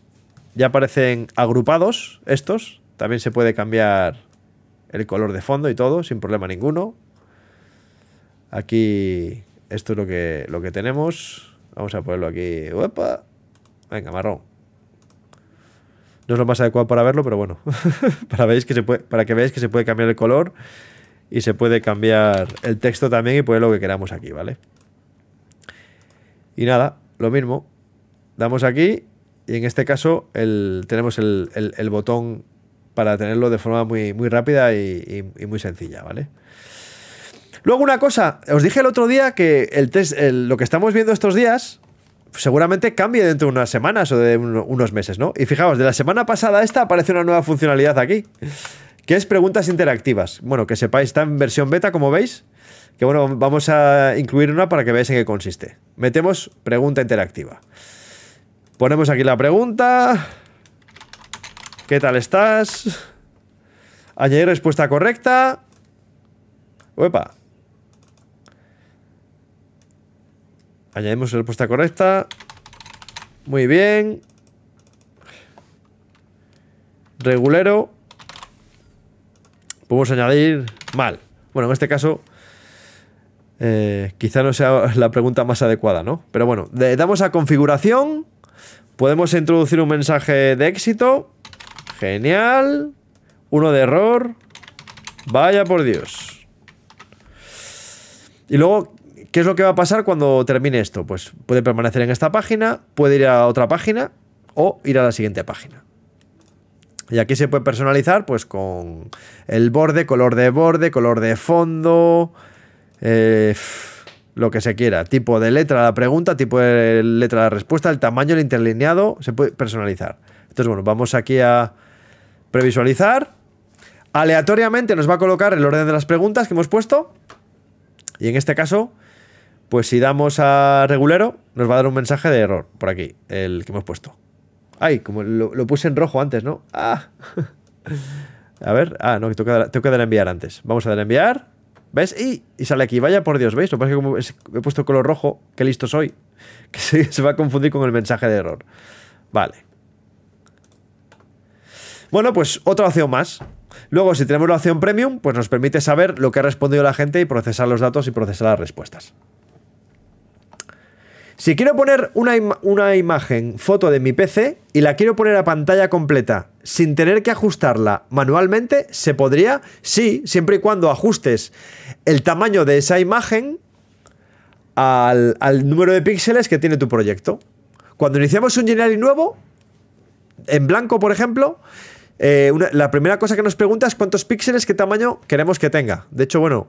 Ya aparecen agrupados estos. También se puede cambiar el color de fondo y todo, sin problema ninguno. Aquí, esto es lo que, lo que tenemos. Vamos a ponerlo aquí. ¡Opa! Venga, marrón. No es lo más adecuado para verlo, pero bueno. para, veis que se puede, para que veáis que se puede cambiar el color y se puede cambiar el texto también y poner lo que queramos aquí, ¿vale? Y nada, lo mismo. Damos aquí y en este caso tenemos el, botón para tenerlo de forma muy, rápida y, muy sencilla, ¿vale? Luego una cosa, os dije el otro día que lo que estamos viendo estos días seguramente cambie dentro de unas semanas o de unos meses, ¿no? Y fijaos, de la semana pasada a esta aparece una nueva funcionalidad aquí, que es preguntas interactivas. Bueno, que sepáis, está en versión beta, como veis, que bueno, vamos a incluir una para que veáis en qué consiste. Metemos pregunta interactiva. Ponemos aquí la pregunta. ¿Qué tal estás? Añadir respuesta correcta. ¡Opa! Añadimos respuesta correcta. Muy bien. Regulero. Podemos añadir mal. Bueno, en este caso eh, quizá no sea la pregunta más adecuada, ¿no? Pero bueno, damos a configuración Podemos introducir un mensaje de éxito. Genial. Uno de error. Vaya por Dios. Y luego, ¿qué es lo que va a pasar cuando termine esto? Pues puede permanecer en esta página, puede ir a otra página o ir a la siguiente página. Y aquí se puede personalizar pues con el borde, color de borde, color de fondo. Eh, lo que se quiera. Tipo de letra la pregunta, tipo de letra la respuesta, el tamaño, el interlineado, se puede personalizar. Entonces, bueno, vamos aquí a previsualizar. Aleatoriamente nos va a colocar el orden de las preguntas que hemos puesto. Y en este caso, pues si damos a regulero, nos va a dar un mensaje de error por aquí, el que hemos puesto. Ay, como lo, puse en rojo antes, ¿no? Ah. A ver, ah, no, tengo que, dar, enviar antes. Vamos a dar enviar. ¿Ves? Y, sale aquí. Vaya por Dios, ¿veis? Lo que pasa es que he puesto color rojo, qué listo soy, que se, se, va a confundir con el mensaje de error. Vale. Bueno, pues otra opción más. Luego, si tenemos la opción premium, pues nos permite saber lo que ha respondido la gente y procesar los datos y procesar las respuestas. Si quiero poner una, imagen, foto de mi PC y la quiero poner a pantalla completa sin tener que ajustarla manualmente, ¿se podría? Sí, siempre y cuando ajustes el tamaño de esa imagen al, número de píxeles que tiene tu proyecto. Cuando iniciamos un Geniali nuevo, en blanco, por ejemplo, eh, la primera cosa que nos pregunta es cuántos píxeles, qué tamaño queremos que tenga. De hecho, bueno,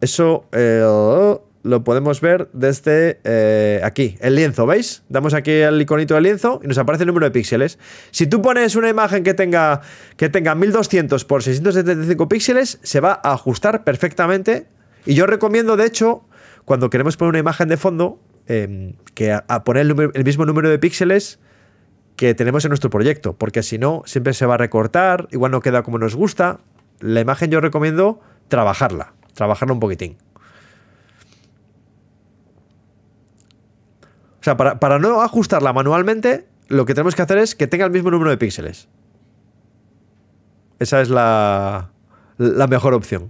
eso... Eh, lo podemos ver desde eh, aquí, el lienzo, ¿veis? Damos aquí al iconito del lienzo y nos aparece el número de píxeles. Si tú pones una imagen que tenga, que tenga 1200 por 675 píxeles, se va a ajustar perfectamente. Y yo recomiendo, de hecho, cuando queremos poner una imagen de fondo, em, que a, poner el, el, mismo número de píxeles que tenemos en nuestro proyecto, porque si no, siempre se va a recortar, igual no queda como nos gusta. La imagen yo recomiendo trabajarla, trabajarla un poquitín. sea, para, no ajustarla manualmente, lo que tenemos que hacer es que tenga el mismo número de píxeles. Esa es la, mejor opción.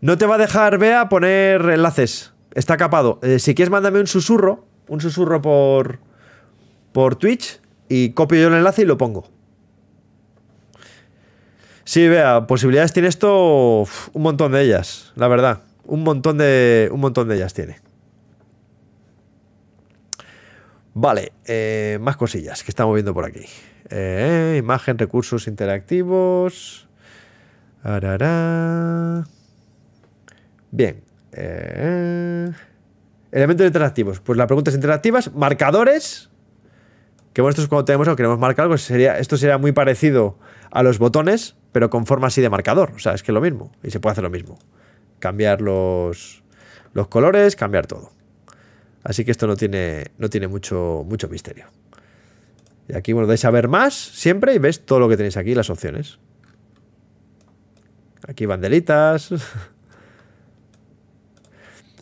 No te va a dejar, vea, poner enlaces. Está capado. Eh, si quieres, mándame un susurro. Un susurro por, por Twitch. Y copio yo el enlace y lo pongo. Sí, vea, posibilidades tiene esto un montón de ellas, la verdad. Un montón de, un montón de ellas tiene. Vale, eh, más cosillas que estamos viendo por aquí. Eh, imagen, recursos interactivos. Arará. Bien. Eh, elementos interactivos. Pues las preguntas interactivas, marcadores. Que bueno, esto cuando tenemos o queremos marcar algo. Sería, esto sería muy parecido a los botones, pero con forma así de marcador. O sea, es que es lo mismo. Y se puede hacer lo mismo. Cambiar los colores, cambiar todo. Así que esto no tiene, no tiene mucho, mucho misterio. Y aquí, bueno, dais a ver más siempre y ves todo lo que tenéis aquí, las opciones. Aquí banderitas.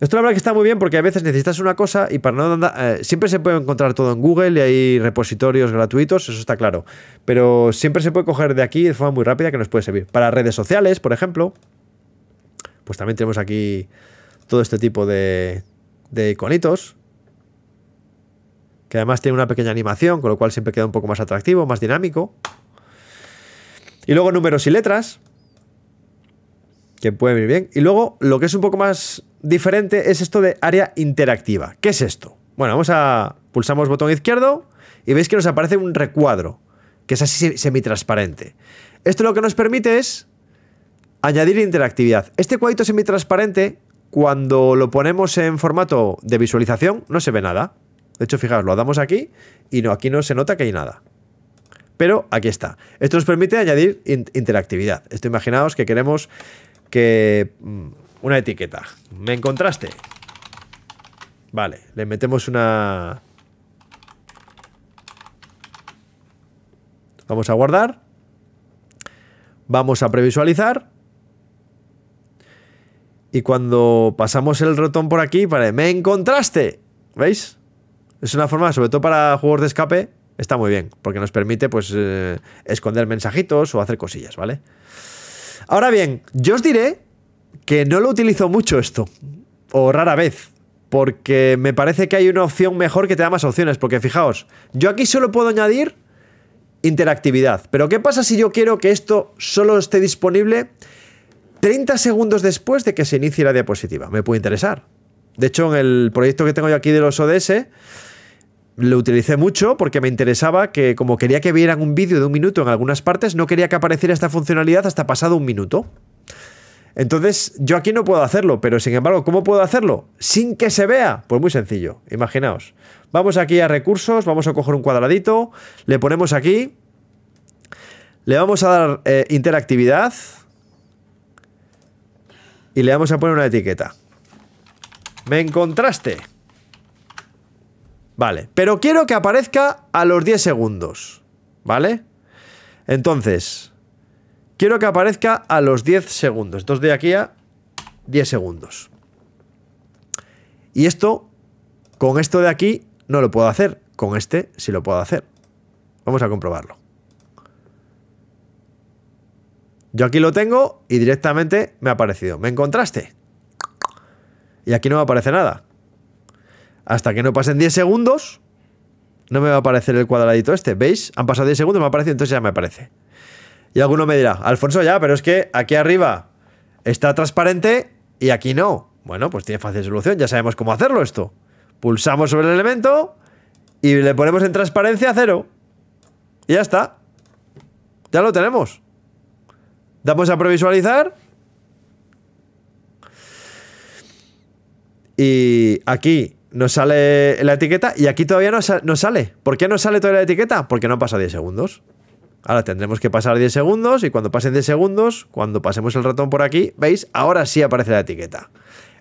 Esto la verdad que está muy bien porque a veces necesitas una cosa y para no andar, eh, siempre se puede encontrar todo en Google y hay repositorios gratuitos, eso está claro. Pero siempre se puede coger de aquí de forma muy rápida que nos puede servir. Para redes sociales, por ejemplo, pues también tenemos aquí todo este tipo de, de iconitos, que además tiene una pequeña animación, con lo cual siempre queda un poco más atractivo, más dinámico. Y luego números y letras, que puede venir bien. Y luego lo que es un poco más diferente es esto de área interactiva. ¿Qué es esto? Bueno, vamos a pulsamos botón izquierdo y veis que nos aparece un recuadro, que es así semitransparente. Esto lo que nos permite es añadir interactividad. Este cuadrito semitransparente cuando lo ponemos en formato de visualización, no se ve nada. De hecho, fijaos, lo damos aquí y aquí no se nota que hay nada. Pero aquí está. Esto nos permite añadir interactividad. Esto imaginaos que queremos que... Mm, una etiqueta. ¿Me encontraste? Vale, le metemos una... Vamos a guardar. Vamos a previsualizar. Y cuando pasamos el rotón por aquí, vale, me encontraste. ¿Veis? Es una forma, sobre todo para juegos de escape, está muy bien, porque nos permite pues eh, esconder mensajitos o hacer cosillas, ¿vale? Ahora bien, yo os diré que no lo utilizo mucho esto, o rara vez, porque me parece que hay una opción mejor que te da más opciones, porque fijaos, yo aquí solo puedo añadir interactividad, pero ¿qué pasa si yo quiero que esto solo esté disponible 30 segundos después de que se inicie la diapositiva. Me puede interesar. De hecho, en el proyecto que tengo yo aquí de los ODS, lo utilicé mucho porque me interesaba que, como quería que vieran un vídeo de un minuto en algunas partes, no quería que apareciera esta funcionalidad hasta pasado un minuto. Entonces, yo aquí no puedo hacerlo, pero sin embargo, ¿cómo puedo hacerlo? Sin que se vea. Pues muy sencillo, imaginaos. Vamos aquí a recursos, vamos a coger un cuadradito, le ponemos aquí, le vamos a dar eh, interactividad y le vamos a poner una etiqueta. Me encontraste. Vale, pero quiero que aparezca a los 10 segundos. ¿Vale? Entonces, quiero que aparezca a los 10 segundos. Entonces de aquí a 10 segundos. Y esto, con esto de aquí, no lo puedo hacer. Con este sí lo puedo hacer. Vamos a comprobarlo. Yo aquí lo tengo y directamente me ha aparecido. ¿Me encontraste? Y aquí no me aparece nada. Hasta que no pasen 10 segundos, no me va a aparecer el cuadradito este. ¿Veis? Han pasado 10 segundos, me aparece, entonces ya me aparece. Y alguno me dirá, Alfonso, ya, pero es que aquí arriba está transparente y aquí no. Bueno, pues tiene fácil solución, ya sabemos cómo hacerlo esto. Pulsamos sobre el elemento y le ponemos en transparencia cero. Y ya está. Ya lo tenemos. Damos pues a previsualizar. Y aquí nos sale la etiqueta y aquí todavía no, sale. ¿Por qué no sale todavía la etiqueta? Porque no pasa 10 segundos. Ahora tendremos que pasar 10 segundos y cuando pasen 10 segundos, cuando pasemos el ratón por aquí, veis, ahora sí aparece la etiqueta.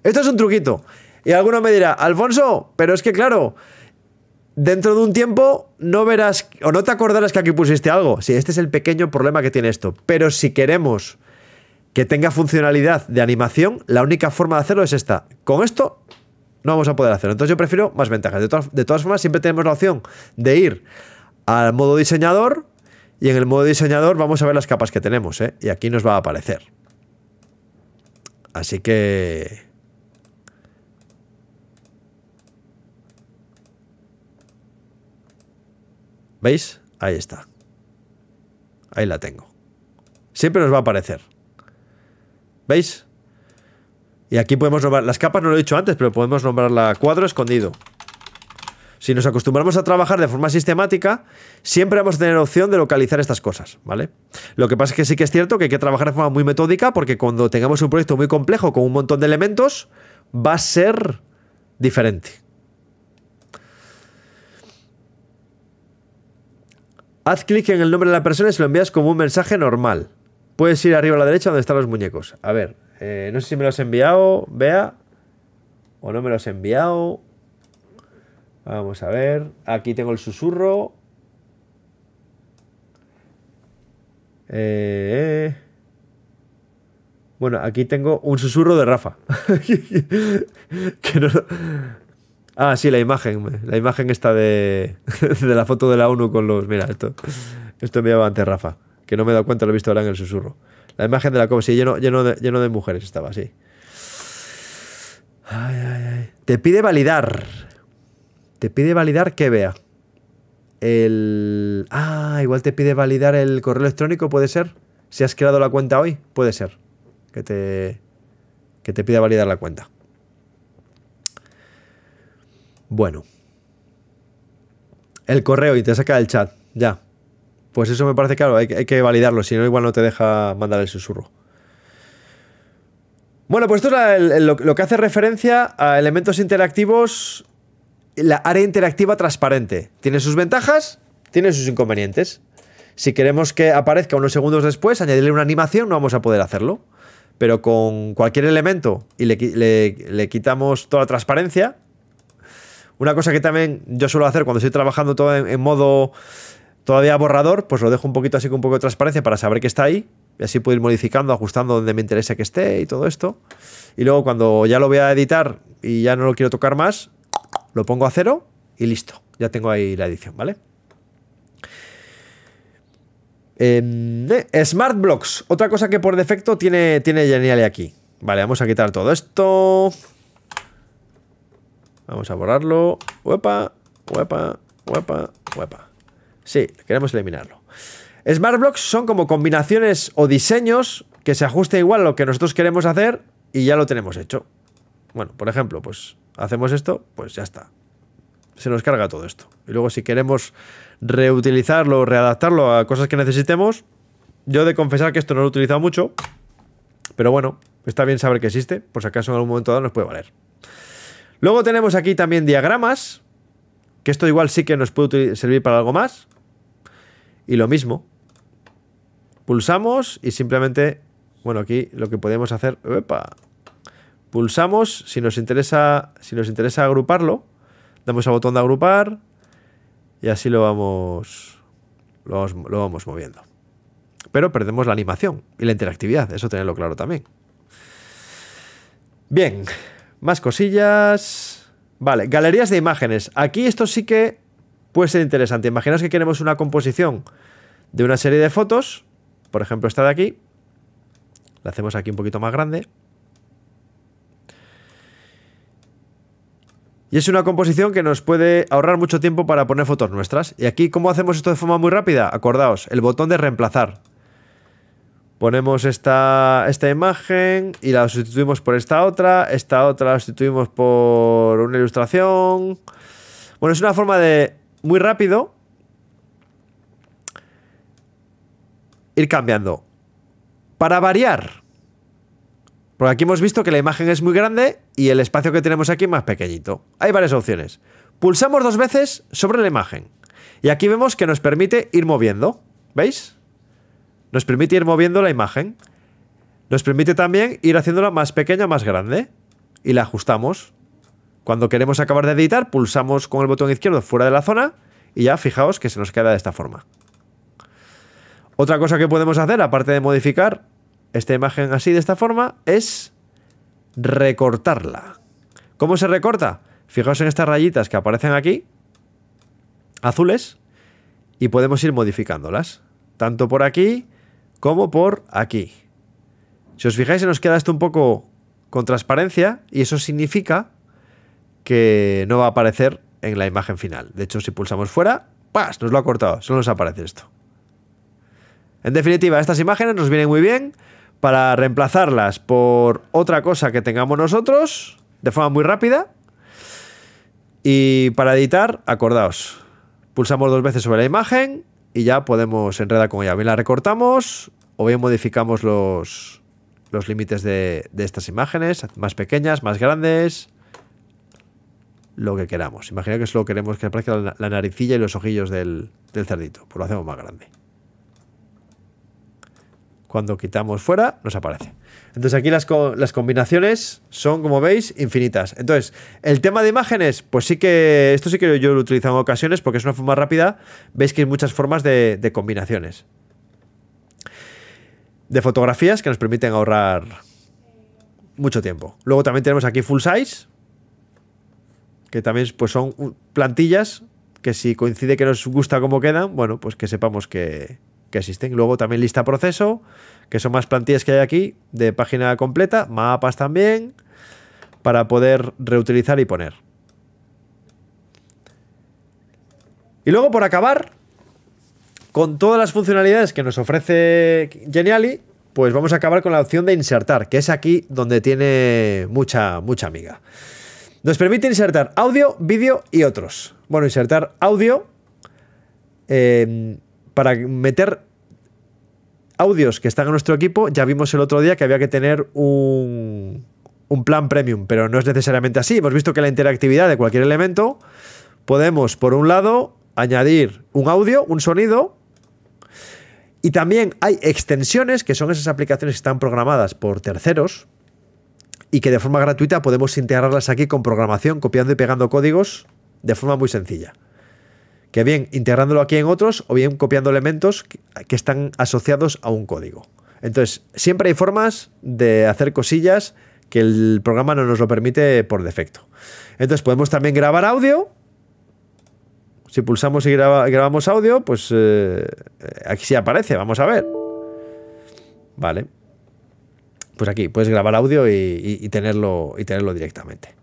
Esto es un truquito. Y alguno me dirá, Alfonso, pero es que claro, dentro de un tiempo no verás o no te acordarás que aquí pusiste algo. Sí, este es el pequeño problema que tiene esto. Pero si queremos que tenga funcionalidad de animación, la única forma de hacerlo es esta. Con esto no vamos a poder hacerlo. Entonces yo prefiero más ventajas. De todas, formas, siempre tenemos la opción de ir al modo diseñador y en el modo diseñador vamos a ver las capas que tenemos. ¿eh? Y aquí nos va a aparecer. Así que... ¿Veis? Ahí está. Ahí la tengo. Siempre nos va a aparecer. ¿Veis? Y aquí podemos nombrar... Las capas no lo he dicho antes, pero podemos nombrarla cuadro escondido. Si nos acostumbramos a trabajar de forma sistemática, siempre vamos a tener opción de localizar estas cosas, ¿vale? Lo que pasa es que sí que es cierto que hay que trabajar de forma muy metódica porque cuando tengamos un proyecto muy complejo con un montón de elementos, va a ser diferente. Haz clic en el nombre de la persona y se lo envías como un mensaje normal. Puedes ir arriba a la derecha donde están los muñecos. A ver, eh, no sé si me los has enviado, vea. O no me los has enviado. Vamos a ver. Aquí tengo el susurro. Eh, eh. bueno, aquí tengo un susurro de Rafa. que no, Ah, sí, la imagen. La imagen está de, la foto de la ONU con los. Mira, esto. Esto me ante Rafa, que no me he dado cuenta, lo he visto ahora en el susurro. La imagen de la COVID. sí, lleno, lleno, de, lleno de mujeres estaba, sí. Te pide validar. Te pide validar que vea. El. Ah, igual te pide validar el correo electrónico, puede ser. Si has creado la cuenta hoy, puede ser. Que te. Que te pida validar la cuenta. Bueno. El correo y te saca el chat, ya. Pues eso me parece claro, hay, que validarlo, si no igual no te deja mandar el susurro. Bueno, pues esto es lo, que hace referencia a elementos interactivos, la área interactiva transparente. Tiene sus ventajas, tiene sus inconvenientes. Si queremos que aparezca unos segundos después, añadirle una animación, no vamos a poder hacerlo. Pero con cualquier elemento y le, le quitamos toda la transparencia, una cosa que también yo suelo hacer cuando estoy trabajando todo en, modo todavía borrador, pues lo dejo un poquito así con un poco de transparencia para saber que está ahí. Y así puedo ir modificando, ajustando donde me interese que esté y todo esto. Y luego cuando ya lo voy a editar y ya no lo quiero tocar más, lo pongo a cero y listo. Ya tengo ahí la edición, ¿vale? Em, eh, Smart Blocks. Otra cosa que por defecto tiene, tiene aquí. Vale, vamos a quitar todo esto. Vamos a borrarlo. Huepa, huepa, huepa, huepa. Sí, queremos eliminarlo. Smart Blocks son como combinaciones o diseños que se ajusten igual a lo que nosotros queremos hacer y ya lo tenemos hecho. Bueno, por ejemplo, pues hacemos esto, pues ya está. Se nos carga todo esto. Y luego si queremos reutilizarlo, o readaptarlo a cosas que necesitemos, yo he de confesar que esto no lo he utilizado mucho, pero bueno, está bien saber que existe, por si acaso en algún momento dado nos puede valer. Luego tenemos aquí también diagramas, que esto igual sí que nos puede servir para algo más. Y lo mismo. Pulsamos y simplemente, bueno, aquí lo que podemos hacer, Pulsamos, si nos interesa, si nos interesa agruparlo, damos al botón de agrupar y así lo vamos, lo vamos, lo vamos moviendo. Pero perdemos la animación y la interactividad, eso tenerlo claro también. Bien, más cosillas. Vale, galerías de imágenes. Aquí esto sí que puede ser interesante. Imaginaos que queremos una composición de una serie de fotos. Por ejemplo, esta de aquí. La hacemos aquí un poquito más grande. Y es una composición que nos puede ahorrar mucho tiempo para poner fotos nuestras. Y aquí, ¿cómo hacemos esto de forma muy rápida? Acordaos, el botón de reemplazar ponemos esta, esta imagen y la sustituimos por esta otra, esta otra la sustituimos por una ilustración. Bueno, es una forma de muy rápido ir cambiando. Para variar, porque aquí hemos visto que la imagen es muy grande y el espacio que tenemos aquí es más pequeñito. Hay varias opciones. Pulsamos dos veces sobre la imagen y aquí vemos que nos permite ir moviendo. ¿Veis? Nos permite ir moviendo la imagen. Nos permite también ir haciéndola más pequeña, más grande. Y la ajustamos. Cuando queremos acabar de editar, pulsamos con el botón izquierdo fuera de la zona y ya fijaos que se nos queda de esta forma. Otra cosa que podemos hacer, aparte de modificar esta imagen así de esta forma, es recortarla. ¿Cómo se recorta? Fijaos en estas rayitas que aparecen aquí, azules, y podemos ir modificándolas. Tanto por aquí como por aquí. Si os fijáis, se nos queda esto un poco con transparencia y eso significa que no va a aparecer en la imagen final. De hecho, si pulsamos fuera, ¡pas! Nos lo ha cortado, solo nos aparece esto. En definitiva, estas imágenes nos vienen muy bien para reemplazarlas por otra cosa que tengamos nosotros de forma muy rápida. Y para editar, acordaos, pulsamos dos veces sobre la imagen, y ya podemos enredar con ella. Bien la recortamos o bien modificamos los, límites de, estas imágenes, más pequeñas, más grandes, lo que queramos. Imagina que solo queremos que aparezca la, naricilla y los ojillos del, del, cerdito, pues lo hacemos más grande. Cuando quitamos fuera, nos aparece. Entonces aquí las, combinaciones son, como veis, infinitas. Entonces, el tema de imágenes, pues sí que, esto sí que yo lo utilizo en ocasiones porque es una forma rápida. Veis que hay muchas formas de, de combinaciones. De fotografías que nos permiten ahorrar mucho tiempo. Luego también tenemos aquí full size, que también pues son plantillas que si coincide que nos gusta cómo quedan, bueno, pues que sepamos que, que existen. Luego también lista proceso, que son más plantillas que hay aquí de página completa, mapas también, para poder reutilizar y poner. Y luego por acabar, con todas las funcionalidades que nos ofrece Geniali, pues vamos a acabar con la opción de insertar, que es aquí donde tiene mucha, mucha amiga. Nos permite insertar audio, vídeo y otros. Bueno, insertar audio. Eh, para meter audios que están en nuestro equipo, ya vimos el otro día que había que tener un, plan premium, pero no es necesariamente así. Hemos visto que la interactividad de cualquier elemento podemos, por un lado, añadir un audio, un sonido, y también hay extensiones, que son esas aplicaciones que están programadas por terceros y que de forma gratuita podemos integrarlas aquí con programación, copiando y pegando códigos de forma muy sencilla que bien integrándolo aquí en otros o bien copiando elementos que están asociados a un código. Entonces, siempre hay formas de hacer cosillas que el programa no nos lo permite por defecto. Entonces, podemos también grabar audio. Si pulsamos y grabamos audio, pues eh, eh, aquí sí aparece, vamos a ver. Vale. Pues aquí puedes grabar audio tenerlo, y tenerlo directamente.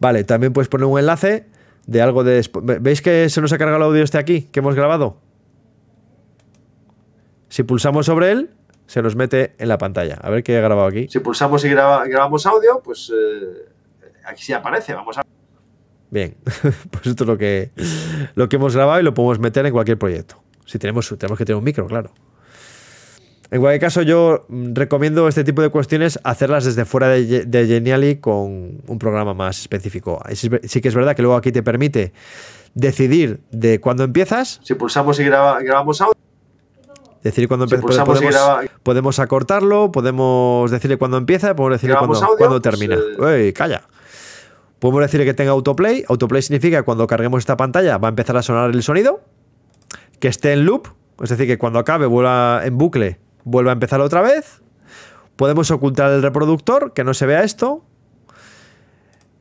Vale, también puedes poner un enlace de algo de... ¿Veis que se nos ha cargado el audio este aquí, que hemos grabado? Si pulsamos sobre él, se nos mete en la pantalla. A ver qué he grabado aquí. Si pulsamos y grabamos audio, pues eh, aquí sí aparece. Vamos a... Bien, pues esto es lo que, lo que hemos grabado y lo podemos meter en cualquier proyecto. Si tenemos, tenemos que tener un micro, claro. En cualquier caso, yo recomiendo este tipo de cuestiones hacerlas desde fuera de, Geniali con un programa más específico. Sí, que es verdad que luego aquí te permite decidir de cuándo empiezas. Si pulsamos y grabamos audio. Decir cuándo empieza. podemos, acortarlo, podemos decirle cuándo empieza, podemos decirle cuándo, pues, termina. Eh, ¡Ey, calla! Podemos decirle que tenga autoplay. Autoplay significa que cuando carguemos esta pantalla va a empezar a sonar el sonido, que esté en loop, es decir, que cuando acabe vuela en bucle vuelve a empezar otra vez. Podemos ocultar el reproductor, que no se vea esto.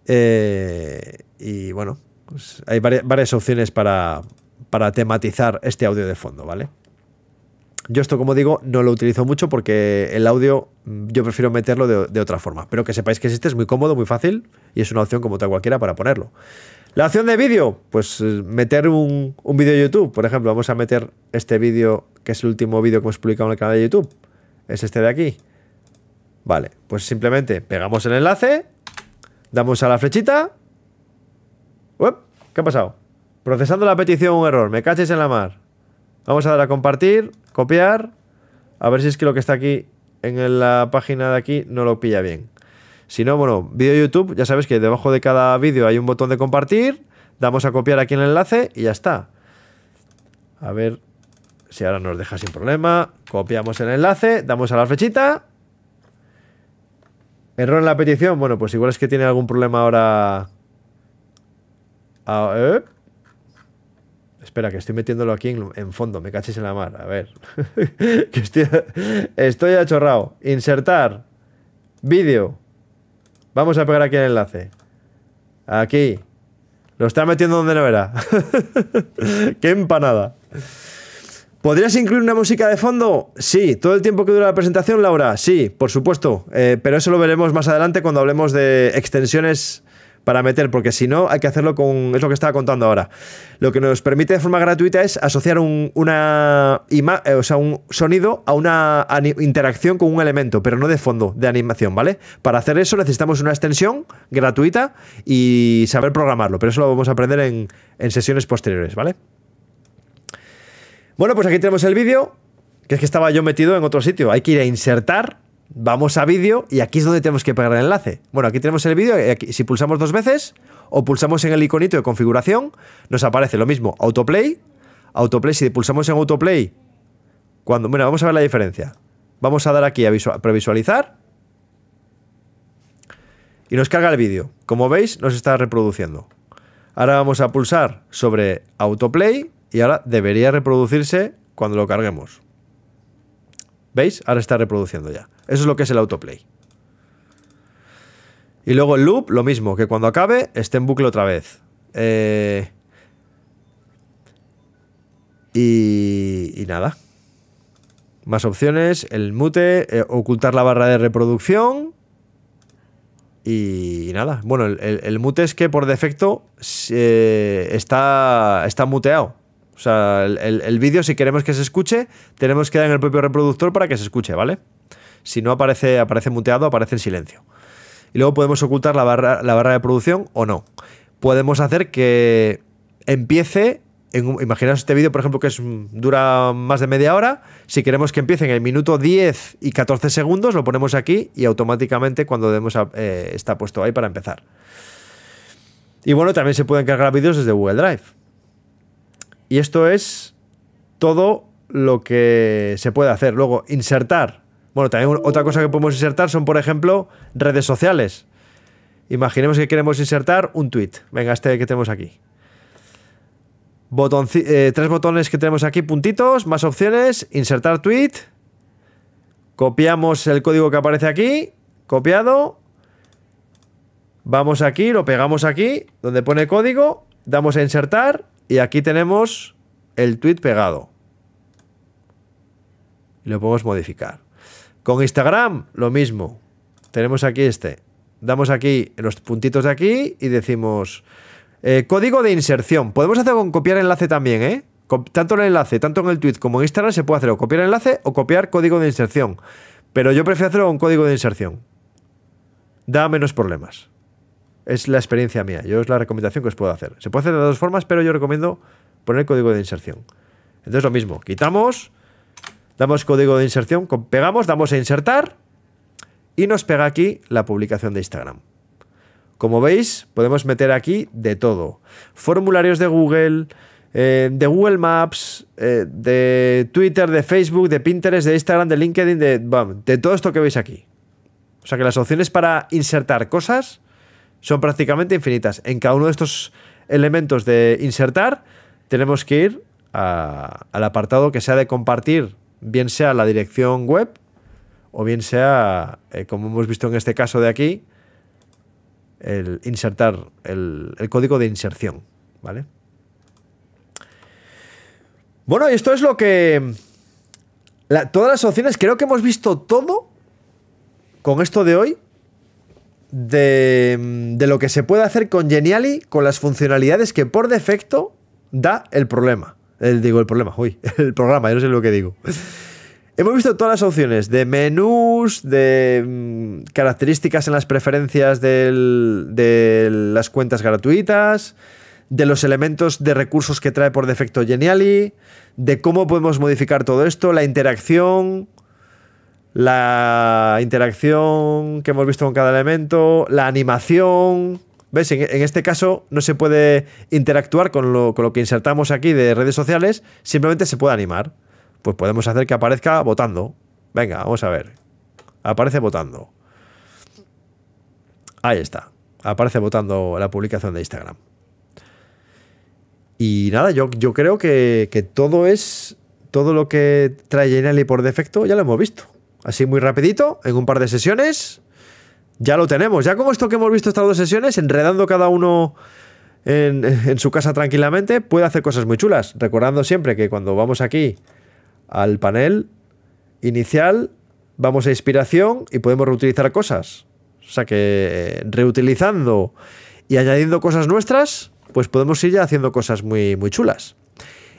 Eh, y bueno, pues hay varias, opciones para, para tematizar este audio de fondo, ¿vale? Yo esto, como digo, no lo utilizo mucho porque el audio mm, yo prefiero meterlo de, otra forma. Pero que sepáis que existe, es muy cómodo, muy fácil y es una opción como tal cualquiera para ponerlo. La opción de vídeo, pues eh, meter un, un vídeo de YouTube. Por ejemplo, vamos a meter este vídeo que es el último vídeo que hemos publicado en el canal de YouTube. Es este de aquí. Vale, pues simplemente pegamos el enlace, damos a la flechita. ¿Qué ha pasado? Procesando la petición, un error. Me caches en la mar. Vamos a dar a compartir, copiar. A ver si es que lo que está aquí en la página de aquí no lo pilla bien. Si no, bueno, vídeo YouTube, ya sabes que debajo de cada vídeo hay un botón de compartir. Damos a copiar aquí el enlace y ya está. A ver si ahora nos deja sin problema, copiamos el enlace, damos a la flechita. Error en la petición. Bueno, pues igual es que tiene algún problema ahora. ¿eh? Espera, que estoy metiéndolo aquí en, fondo. Me cachéis en la mar. A ver. estoy, estoy achorrado. Insertar. Vídeo. Vamos a pegar aquí el enlace. Aquí. Lo está metiendo donde no era. Qué empanada. ¿Podrías incluir una música de fondo? Sí. ¿Todo el tiempo que dura la presentación, Laura? Sí, por supuesto. Eh, pero eso lo veremos más adelante cuando hablemos de extensiones para meter, porque si no, hay que hacerlo con. Es lo que estaba contando ahora. Lo que nos permite de forma gratuita es asociar un, una eh, o sea, un sonido a una interacción con un elemento, pero no de fondo, de animación, ¿vale? Para hacer eso necesitamos una extensión gratuita y saber programarlo, pero eso lo vamos a aprender en sesiones posteriores, ¿vale? Bueno, pues aquí tenemos el vídeo, que es que estaba yo metido en otro sitio. Hay que ir a insertar, vamos a vídeo y aquí es donde tenemos que pegar el enlace. Bueno, aquí tenemos el vídeo, si pulsamos dos veces o pulsamos en el iconito de configuración, nos aparece lo mismo, autoplay, autoplay, si pulsamos en autoplay, cuando, bueno, vamos a ver la diferencia. Vamos a dar aquí a previsualizar y nos carga el vídeo. Como veis, nos está reproduciendo. Ahora vamos a pulsar sobre autoplay y ahora debería reproducirse cuando lo carguemos. ¿Veis? Ahora está reproduciendo ya. Eso es lo que es el autoplay. Y luego el loop, lo mismo, que cuando acabe esté en bucle otra vez. Eh, y, nada. Más opciones, el mute, eh, ocultar la barra de reproducción. Y, nada. Bueno, el, mute es que por defecto eh, está, está muteado. O sea, el, vídeo, si queremos que se escuche, tenemos que dar en el propio reproductor para que se escuche, ¿vale? Si no aparece, aparece muteado, aparece en silencio. Y luego podemos ocultar la barra, la barra de producción o no. Podemos hacer que empiece. En, imaginaos este vídeo, por ejemplo, que mm, dura más de media hora. Si queremos que empiece en el minuto 10 y 14 segundos, lo ponemos aquí y automáticamente cuando demos eh, está puesto ahí para empezar. Y bueno, también se pueden cargar vídeos desde Google Drive. Y esto es todo lo que se puede hacer. Luego, insertar. Bueno, también otra cosa que podemos insertar son, por ejemplo, redes sociales. Imaginemos que queremos insertar un tweet. Venga, este que tenemos aquí. Eh, tres botones que tenemos aquí, puntitos, más opciones, insertar tweet. Copiamos el código que aparece aquí, copiado. Vamos aquí, lo pegamos aquí, donde pone código, damos a insertar y aquí tenemos el tweet pegado. lo podemos modificar. Con Instagram, lo mismo. Tenemos aquí este. Damos aquí los puntitos de aquí y decimos eh, código de inserción. Podemos hacer con copiar enlace también, ¿eh? Tanto el enlace, tanto en el tweet como en Instagram se puede hacer o copiar enlace o copiar código de inserción. Pero yo prefiero hacerlo con código de inserción. Da menos problemas. Es la experiencia mía, yo es la recomendación que os puedo hacer. Se puede hacer de dos formas, pero yo recomiendo poner código de inserción. Entonces lo mismo, quitamos, damos código de inserción, pegamos, damos a insertar y nos pega aquí la publicación de Instagram. Como veis, podemos meter aquí de todo. Formularios de Google, eh, de Google Maps, eh, de Twitter, de Facebook, de Pinterest, de Instagram, de LinkedIn, de, de todo esto que veis aquí. O sea que las opciones para insertar cosas son prácticamente infinitas. En cada uno de estos elementos de insertar, tenemos que ir al apartado que sea de compartir, bien sea la dirección web o bien sea, eh, como hemos visto en este caso de aquí, el insertar el, el código de inserción. ¿Vale? Bueno, y esto es lo que. todas las opciones, creo que hemos visto todo con esto de hoy de, de lo que se puede hacer con Geniali con las funcionalidades que por defecto da el problema. digo, el problema, uy, el programa, yo no sé lo que digo. Hemos visto todas las opciones de menús, de mm, características en las preferencias de las cuentas gratuitas, de los elementos de recursos que trae por defecto Geniali, de cómo podemos modificar todo esto, la interacción, la interacción que hemos visto con cada elemento, la animación. ¿Ves? En, este caso no se puede interactuar con lo, que insertamos aquí de redes sociales, simplemente se puede animar. Pues podemos hacer que aparezca votando. Venga, vamos a ver. Aparece votando. Ahí está. Aparece votando la publicación de Instagram. Y nada, yo, creo que, todo es. Todo lo que trae Geniali por defecto ya lo hemos visto así muy rapidito, en un par de sesiones, ya lo tenemos. Ya como esto que hemos visto estas dos sesiones, enredando cada uno en, su casa tranquilamente, puede hacer cosas muy chulas. Recordando siempre que cuando vamos aquí al panel inicial, vamos a inspiración y podemos reutilizar cosas. O sea que eh, reutilizando y añadiendo cosas nuestras, pues podemos ir ya haciendo cosas muy, muy chulas.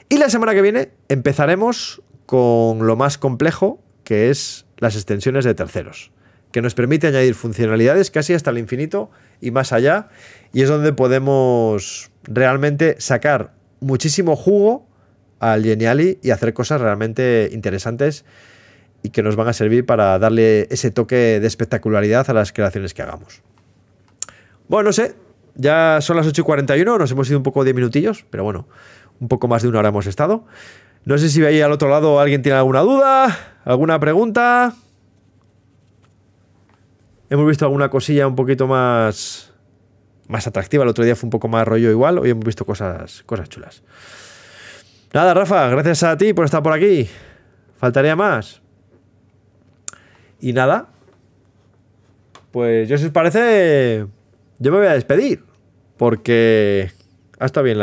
Y la semana que viene empezaremos con lo más complejo, que es las extensiones de terceros, que nos permite añadir funcionalidades casi hasta el infinito y más allá, y es donde podemos realmente sacar muchísimo jugo al Geniali y hacer cosas realmente interesantes y que nos van a servir para darle ese toque de espectacularidad a las creaciones que hagamos. Bueno, no sé, ya son las 8 y 41, nos hemos ido un poco 10 minutillos, pero bueno, un poco más de una hora hemos estado. No sé si ahí al otro lado alguien tiene alguna duda, alguna pregunta. Hemos visto alguna cosilla un poquito más, más atractiva. El otro día fue un poco más rollo igual. Hoy hemos visto cosas, cosas chulas. Nada, Rafa, gracias a ti por estar por aquí. Faltaría más. Y nada. Pues yo si os parece, yo me voy a despedir. Porque ha estado bien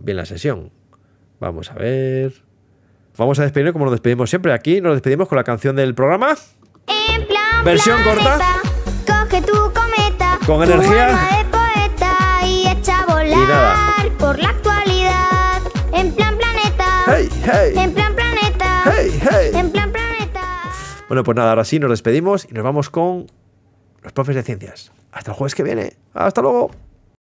bien la sesión. Vamos a ver. Vamos a despedirnos como nos despedimos siempre. Aquí nos despedimos con la canción del programa. En plan, Versión planeta, corta. Coge tu cometa. Con energía. Alma de poeta y echa a volar por la actualidad. En plan planeta. Hey, hey. En plan planeta. Hey, en plan planeta. Bueno, pues nada, ahora sí nos despedimos y nos vamos con los profes de ciencias. Hasta el jueves que viene. Hasta luego.